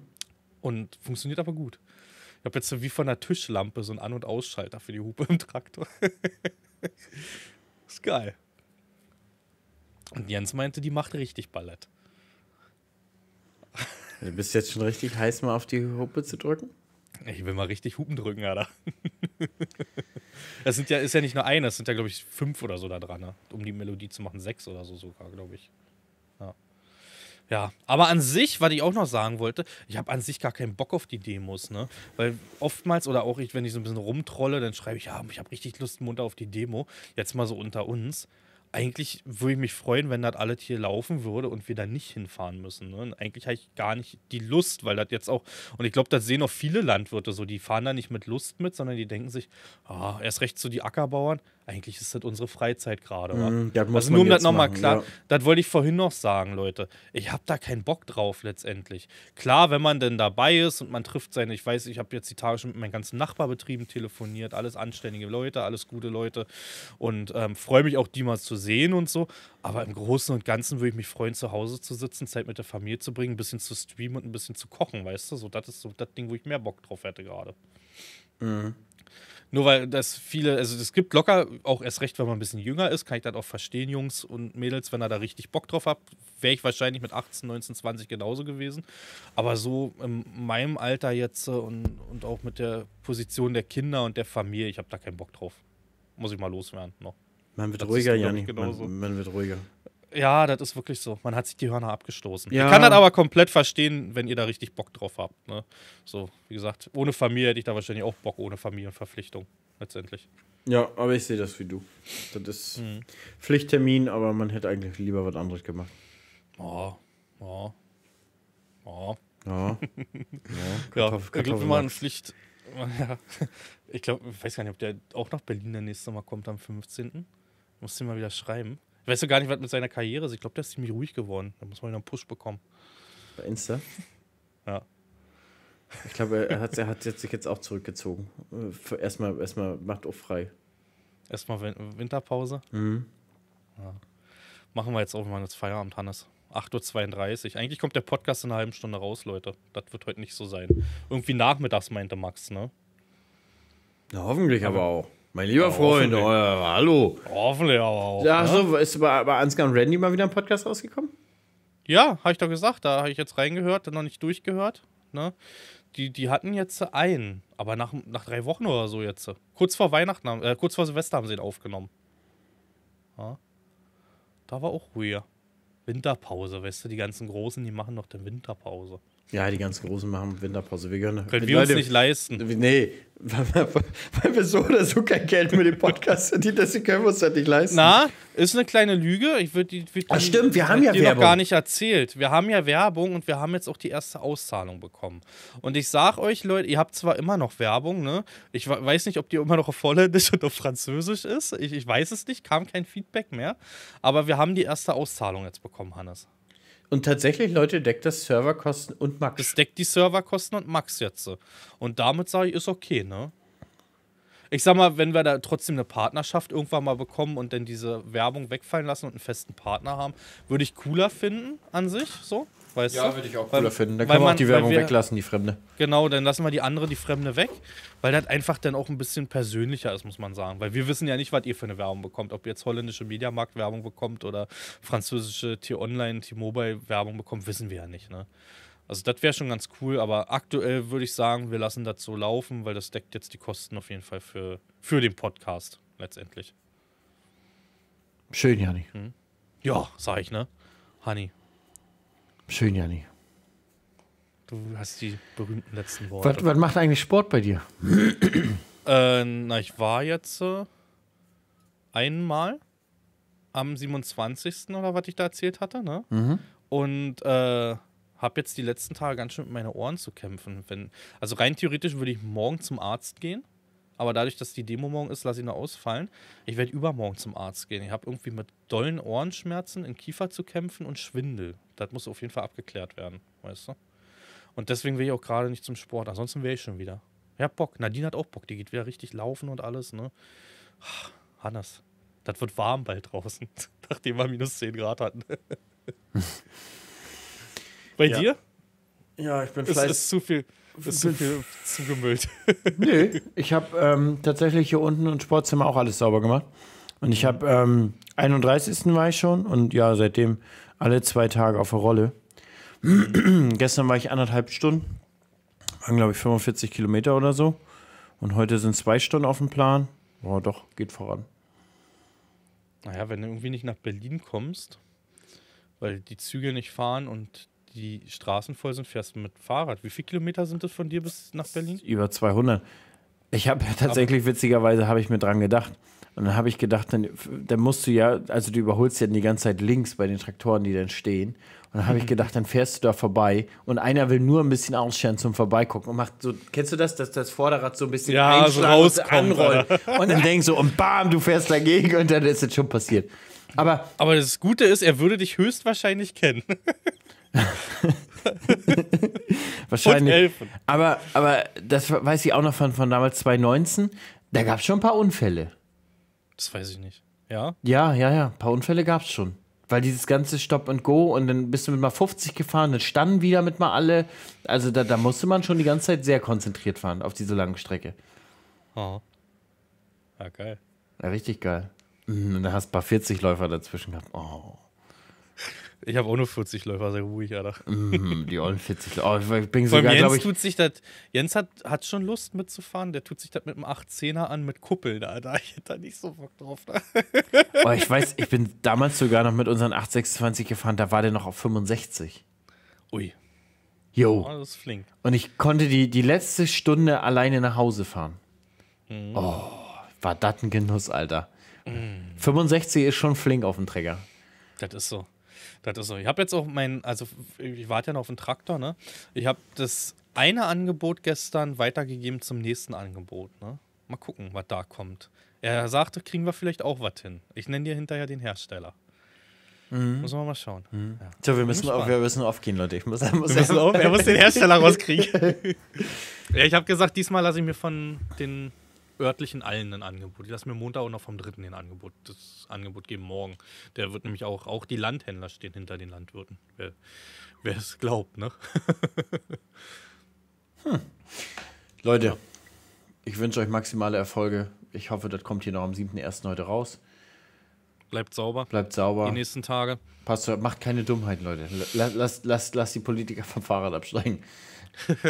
Und funktioniert aber gut. Ich habe jetzt so wie von einer Tischlampe so einen An- und Ausschalter für die Hupe im Traktor. ist geil. Und Jens meinte, die macht richtig Ballett. Du bist jetzt schon richtig heiß, mal auf die Hupe zu drücken? Ich will mal richtig Hupen drücken, Alter. Das sind ja, ist ja nicht nur eine, das sind ja, glaube ich, fünf oder so da dran, ne? um die Melodie zu machen. Sechs oder so sogar, glaube ich. Ja. ja. aber an sich, was ich auch noch sagen wollte, ich habe an sich gar keinen Bock auf die Demos, ne? Weil oftmals oder auch ich, wenn ich so ein bisschen rumtrolle, dann schreibe ich, ja, ich habe richtig Lust munter auf die Demo. Jetzt mal so unter uns eigentlich würde ich mich freuen, wenn das alles hier laufen würde und wir da nicht hinfahren müssen. Ne? Und eigentlich habe ich gar nicht die Lust, weil das jetzt auch, und ich glaube, das sehen auch viele Landwirte so, die fahren da nicht mit Lust mit, sondern die denken sich, oh, erst recht zu so die Ackerbauern, eigentlich ist das unsere Freizeit gerade. Mm, also nur um das nochmal klar, ja. das wollte ich vorhin noch sagen, Leute. Ich habe da keinen Bock drauf letztendlich. Klar, wenn man denn dabei ist und man trifft seine, ich weiß, ich habe jetzt die Tage schon mit meinen ganzen Nachbarbetrieben telefoniert, alles anständige Leute, alles gute Leute und ähm, freue mich auch, die mal zu sehen und so. Aber im Großen und Ganzen würde ich mich freuen, zu Hause zu sitzen, Zeit mit der Familie zu bringen, ein bisschen zu streamen und ein bisschen zu kochen, weißt du? So, das ist so das Ding, wo ich mehr Bock drauf hätte gerade. Mhm. Nur weil das viele, also es gibt locker, auch erst recht, wenn man ein bisschen jünger ist, kann ich das auch verstehen, Jungs und Mädels, wenn er da richtig Bock drauf hat, wäre ich wahrscheinlich mit 18, 19, 20 genauso gewesen. Aber so in meinem Alter jetzt äh, und, und auch mit der Position der Kinder und der Familie, ich habe da keinen Bock drauf. Muss ich mal loswerden noch. Man wird das ruhiger, Janni. Man, man, wird ruhiger. Ja, das ist wirklich so. Man hat sich die Hörner abgestoßen. Ja. Ich kann das aber komplett verstehen, wenn ihr da richtig Bock drauf habt. Ne? So, wie gesagt, ohne Familie hätte ich da wahrscheinlich auch Bock, ohne Familienverpflichtung letztendlich. Ja, aber ich sehe das wie du. Das ist mhm. Pflichttermin, aber man hätte eigentlich lieber was anderes gemacht. Oh, oh. Oh. Ja. ja, Kartoffel, Kartoffel ja, mal ein Pflicht. Ja. Ich glaube, ich weiß gar nicht, ob der auch nach Berlin der nächste Mal kommt am 15. Muss den mal wieder schreiben. Weißt du gar nicht, was mit seiner Karriere ist? Ich glaube, der ist ziemlich ruhig geworden. Da muss man wieder einen Push bekommen. Bei Insta? Ja. Ich glaube, er hat, er hat sich jetzt auch zurückgezogen. Äh, erstmal, erstmal macht auch frei. Erstmal Winterpause? Mhm. Ja. Machen wir jetzt auch mal das Feierabend, Hannes. 8.32 Uhr. Eigentlich kommt der Podcast in einer halben Stunde raus, Leute. Das wird heute nicht so sein. Irgendwie nachmittags, meinte Max, ne? Na, hoffentlich aber, aber auch. Mein lieber ja, Freund, oh, hallo. Hoffentlich aber auch. Ja, ne? ist bei, bei Ansgar und Randy mal wieder ein Podcast rausgekommen? Ja, habe ich doch gesagt. Da habe ich jetzt reingehört, dann noch nicht durchgehört. Ne? Die, die hatten jetzt einen, aber nach, nach drei Wochen oder so jetzt. Kurz vor Weihnachten, äh, kurz vor Silvester haben sie ihn aufgenommen. Ja. Da war auch Ruhe. Winterpause, weißt du, die ganzen Großen, die machen noch den Winterpause. Ja, die ganz Großen machen Winterpause. Wir können, können wir Leute, uns nicht leisten. Nee, weil, weil, wir so oder so kein Geld mit dem Podcast verdienen, deswegen können wir uns das nicht leisten. Na, ist eine kleine Lüge. Ich würde die, ah, die, Ach, stimmt, wir haben ja die Werbung. noch gar nicht erzählt. Wir haben ja Werbung und wir haben jetzt auch die erste Auszahlung bekommen. Und ich sag euch, Leute, ihr habt zwar immer noch Werbung, ne? Ich weiß nicht, ob die immer noch auf Holländisch und auf Französisch ist. Ich, ich weiß es nicht, kam kein Feedback mehr. Aber wir haben die erste Auszahlung jetzt bekommen, Hannes. Und tatsächlich, Leute, deckt das Serverkosten und Max. Das deckt die Serverkosten und Max jetzt. Und damit sage ich, ist okay, ne? Ich sag mal, wenn wir da trotzdem eine Partnerschaft irgendwann mal bekommen und dann diese Werbung wegfallen lassen und einen festen Partner haben, würde ich cooler finden an sich, so. Weißt ja, würde ich auch cooler weil, finden. Dann können man, auch die Werbung wir, weglassen, die Fremde. Genau, dann lassen wir die andere, die Fremde weg, weil das einfach dann auch ein bisschen persönlicher ist, muss man sagen. Weil wir wissen ja nicht, was ihr für eine Werbung bekommt. Ob ihr jetzt holländische Mediamarkt-Werbung bekommt oder französische T-Online, T-Mobile-Werbung bekommt, wissen wir ja nicht. Ne? Also das wäre schon ganz cool, aber aktuell würde ich sagen, wir lassen das so laufen, weil das deckt jetzt die Kosten auf jeden Fall für, für den Podcast letztendlich. Schön, Janni. Hm? Ja, sag ich, ne? Honey. Schön, Janni. Du hast die berühmten letzten Worte. Was, was macht eigentlich Sport bei dir? äh, na, ich war jetzt äh, einmal am 27. oder was ich da erzählt hatte, ne? Mhm. Und äh, habe jetzt die letzten Tage ganz schön mit meinen Ohren zu kämpfen. Wenn, also rein theoretisch würde ich morgen zum Arzt gehen, aber dadurch, dass die Demo morgen ist, lasse ich nur ausfallen. Ich werde übermorgen zum Arzt gehen. Ich habe irgendwie mit dollen Ohrenschmerzen in Kiefer zu kämpfen und Schwindel das muss auf jeden Fall abgeklärt werden, weißt du? Und deswegen will ich auch gerade nicht zum Sport. Ansonsten wäre ich schon wieder. Ja, Bock. Nadine hat auch Bock. Die geht wieder richtig laufen und alles, ne? Ah, Hannes, das wird warm bald draußen, nachdem wir minus 10 Grad hatten. Bei ja. dir? Ja, ich bin es vielleicht. Ist zu viel, ist zu viel zugemüllt. Nö, ich habe ähm, tatsächlich hier unten im Sportzimmer auch alles sauber gemacht. Und ich habe ähm, 31. war ich schon und ja, seitdem alle zwei Tage auf der Rolle. Gestern war ich anderthalb Stunden, waren glaube ich 45 Kilometer oder so. Und heute sind zwei Stunden auf dem Plan. Boah, doch, geht voran. Naja, wenn du irgendwie nicht nach Berlin kommst, weil die Züge nicht fahren und die Straßen voll sind, fährst du mit Fahrrad. Wie viele Kilometer sind das von dir bis nach Berlin? Über 200. Ich habe tatsächlich, Aber witzigerweise, habe ich mir dran gedacht. Und dann habe ich gedacht, dann, dann musst du ja, also du überholst ja die ganze Zeit links bei den Traktoren, die dann stehen. Und dann habe ich mhm. gedacht, dann fährst du da vorbei und einer will nur ein bisschen ausscheren zum Vorbeigucken und macht so, kennst du das, dass das Vorderrad so ein bisschen ja, einschlagen so anrollt und dann denkst du und bam, du fährst dagegen und dann ist es schon passiert. Aber, Aber das Gute ist, er würde dich höchstwahrscheinlich kennen. Wahrscheinlich. Aber, aber das weiß ich auch noch von, von damals 2019. Da gab es schon ein paar Unfälle. Das weiß ich nicht. Ja? Ja, ja, ja. Ein paar Unfälle gab es schon. Weil dieses ganze Stop and Go und dann bist du mit mal 50 gefahren, dann standen wieder mit mal alle. Also da, da musste man schon die ganze Zeit sehr konzentriert fahren auf diese lange Strecke. Oh. Ja, geil. Ja, richtig geil. Hm, und dann hast du ein paar 40 Läufer dazwischen gehabt. Oh. Ich habe auch nur 40 Läufer, sehr ruhig, Alter. Mm, die ollen 40 Läufer. Oh, ich bin sogar, Jens, ich tut sich dat, Jens hat, hat schon Lust mitzufahren. Der tut sich das mit einem 18er an mit Kuppeln, Alter. Ich hätte da nicht so Bock drauf. Ne? oh, ich weiß, ich bin damals sogar noch mit unseren 826 gefahren. Da war der noch auf 65. Ui. Jo. Oh, das ist flink. Und ich konnte die, die letzte Stunde alleine nach Hause fahren. Mhm. Oh, war das ein Genuss, Alter. Mhm. 65 ist schon flink auf dem Träger. Das ist so. Das ist so. Ich habe jetzt auch meinen, also ich warte ja noch auf den Traktor, ne? Ich habe das eine Angebot gestern weitergegeben zum nächsten Angebot, ne? Mal gucken, was da kommt. Er sagte, kriegen wir vielleicht auch was hin. Ich nenne dir hinterher den Hersteller. Mhm. Muss man mal schauen. Mhm. Ja. Tja, wir müssen, auf, wir müssen aufgehen, Leute. Ich muss, muss, müssen auf, er muss den Hersteller rauskriegen. ja, ich habe gesagt, diesmal lasse ich mir von den örtlichen allen ein Angebot. Die lassen mir Montag auch noch vom dritten den Angebot. Das Angebot geben morgen. Der wird nämlich auch, auch die Landhändler stehen hinter den Landwirten. Wer, es glaubt, ne? hm. Leute, ich wünsche euch maximale Erfolge. Ich hoffe, das kommt hier noch am 7.1. heute raus. Bleibt sauber. Bleibt sauber. Die nächsten Tage. Passt, macht keine Dummheiten, Leute. Lasst lass, lass, die Politiker vom Fahrrad absteigen.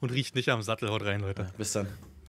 Und riecht nicht am Sattel, haut rein, Leute. bis dann.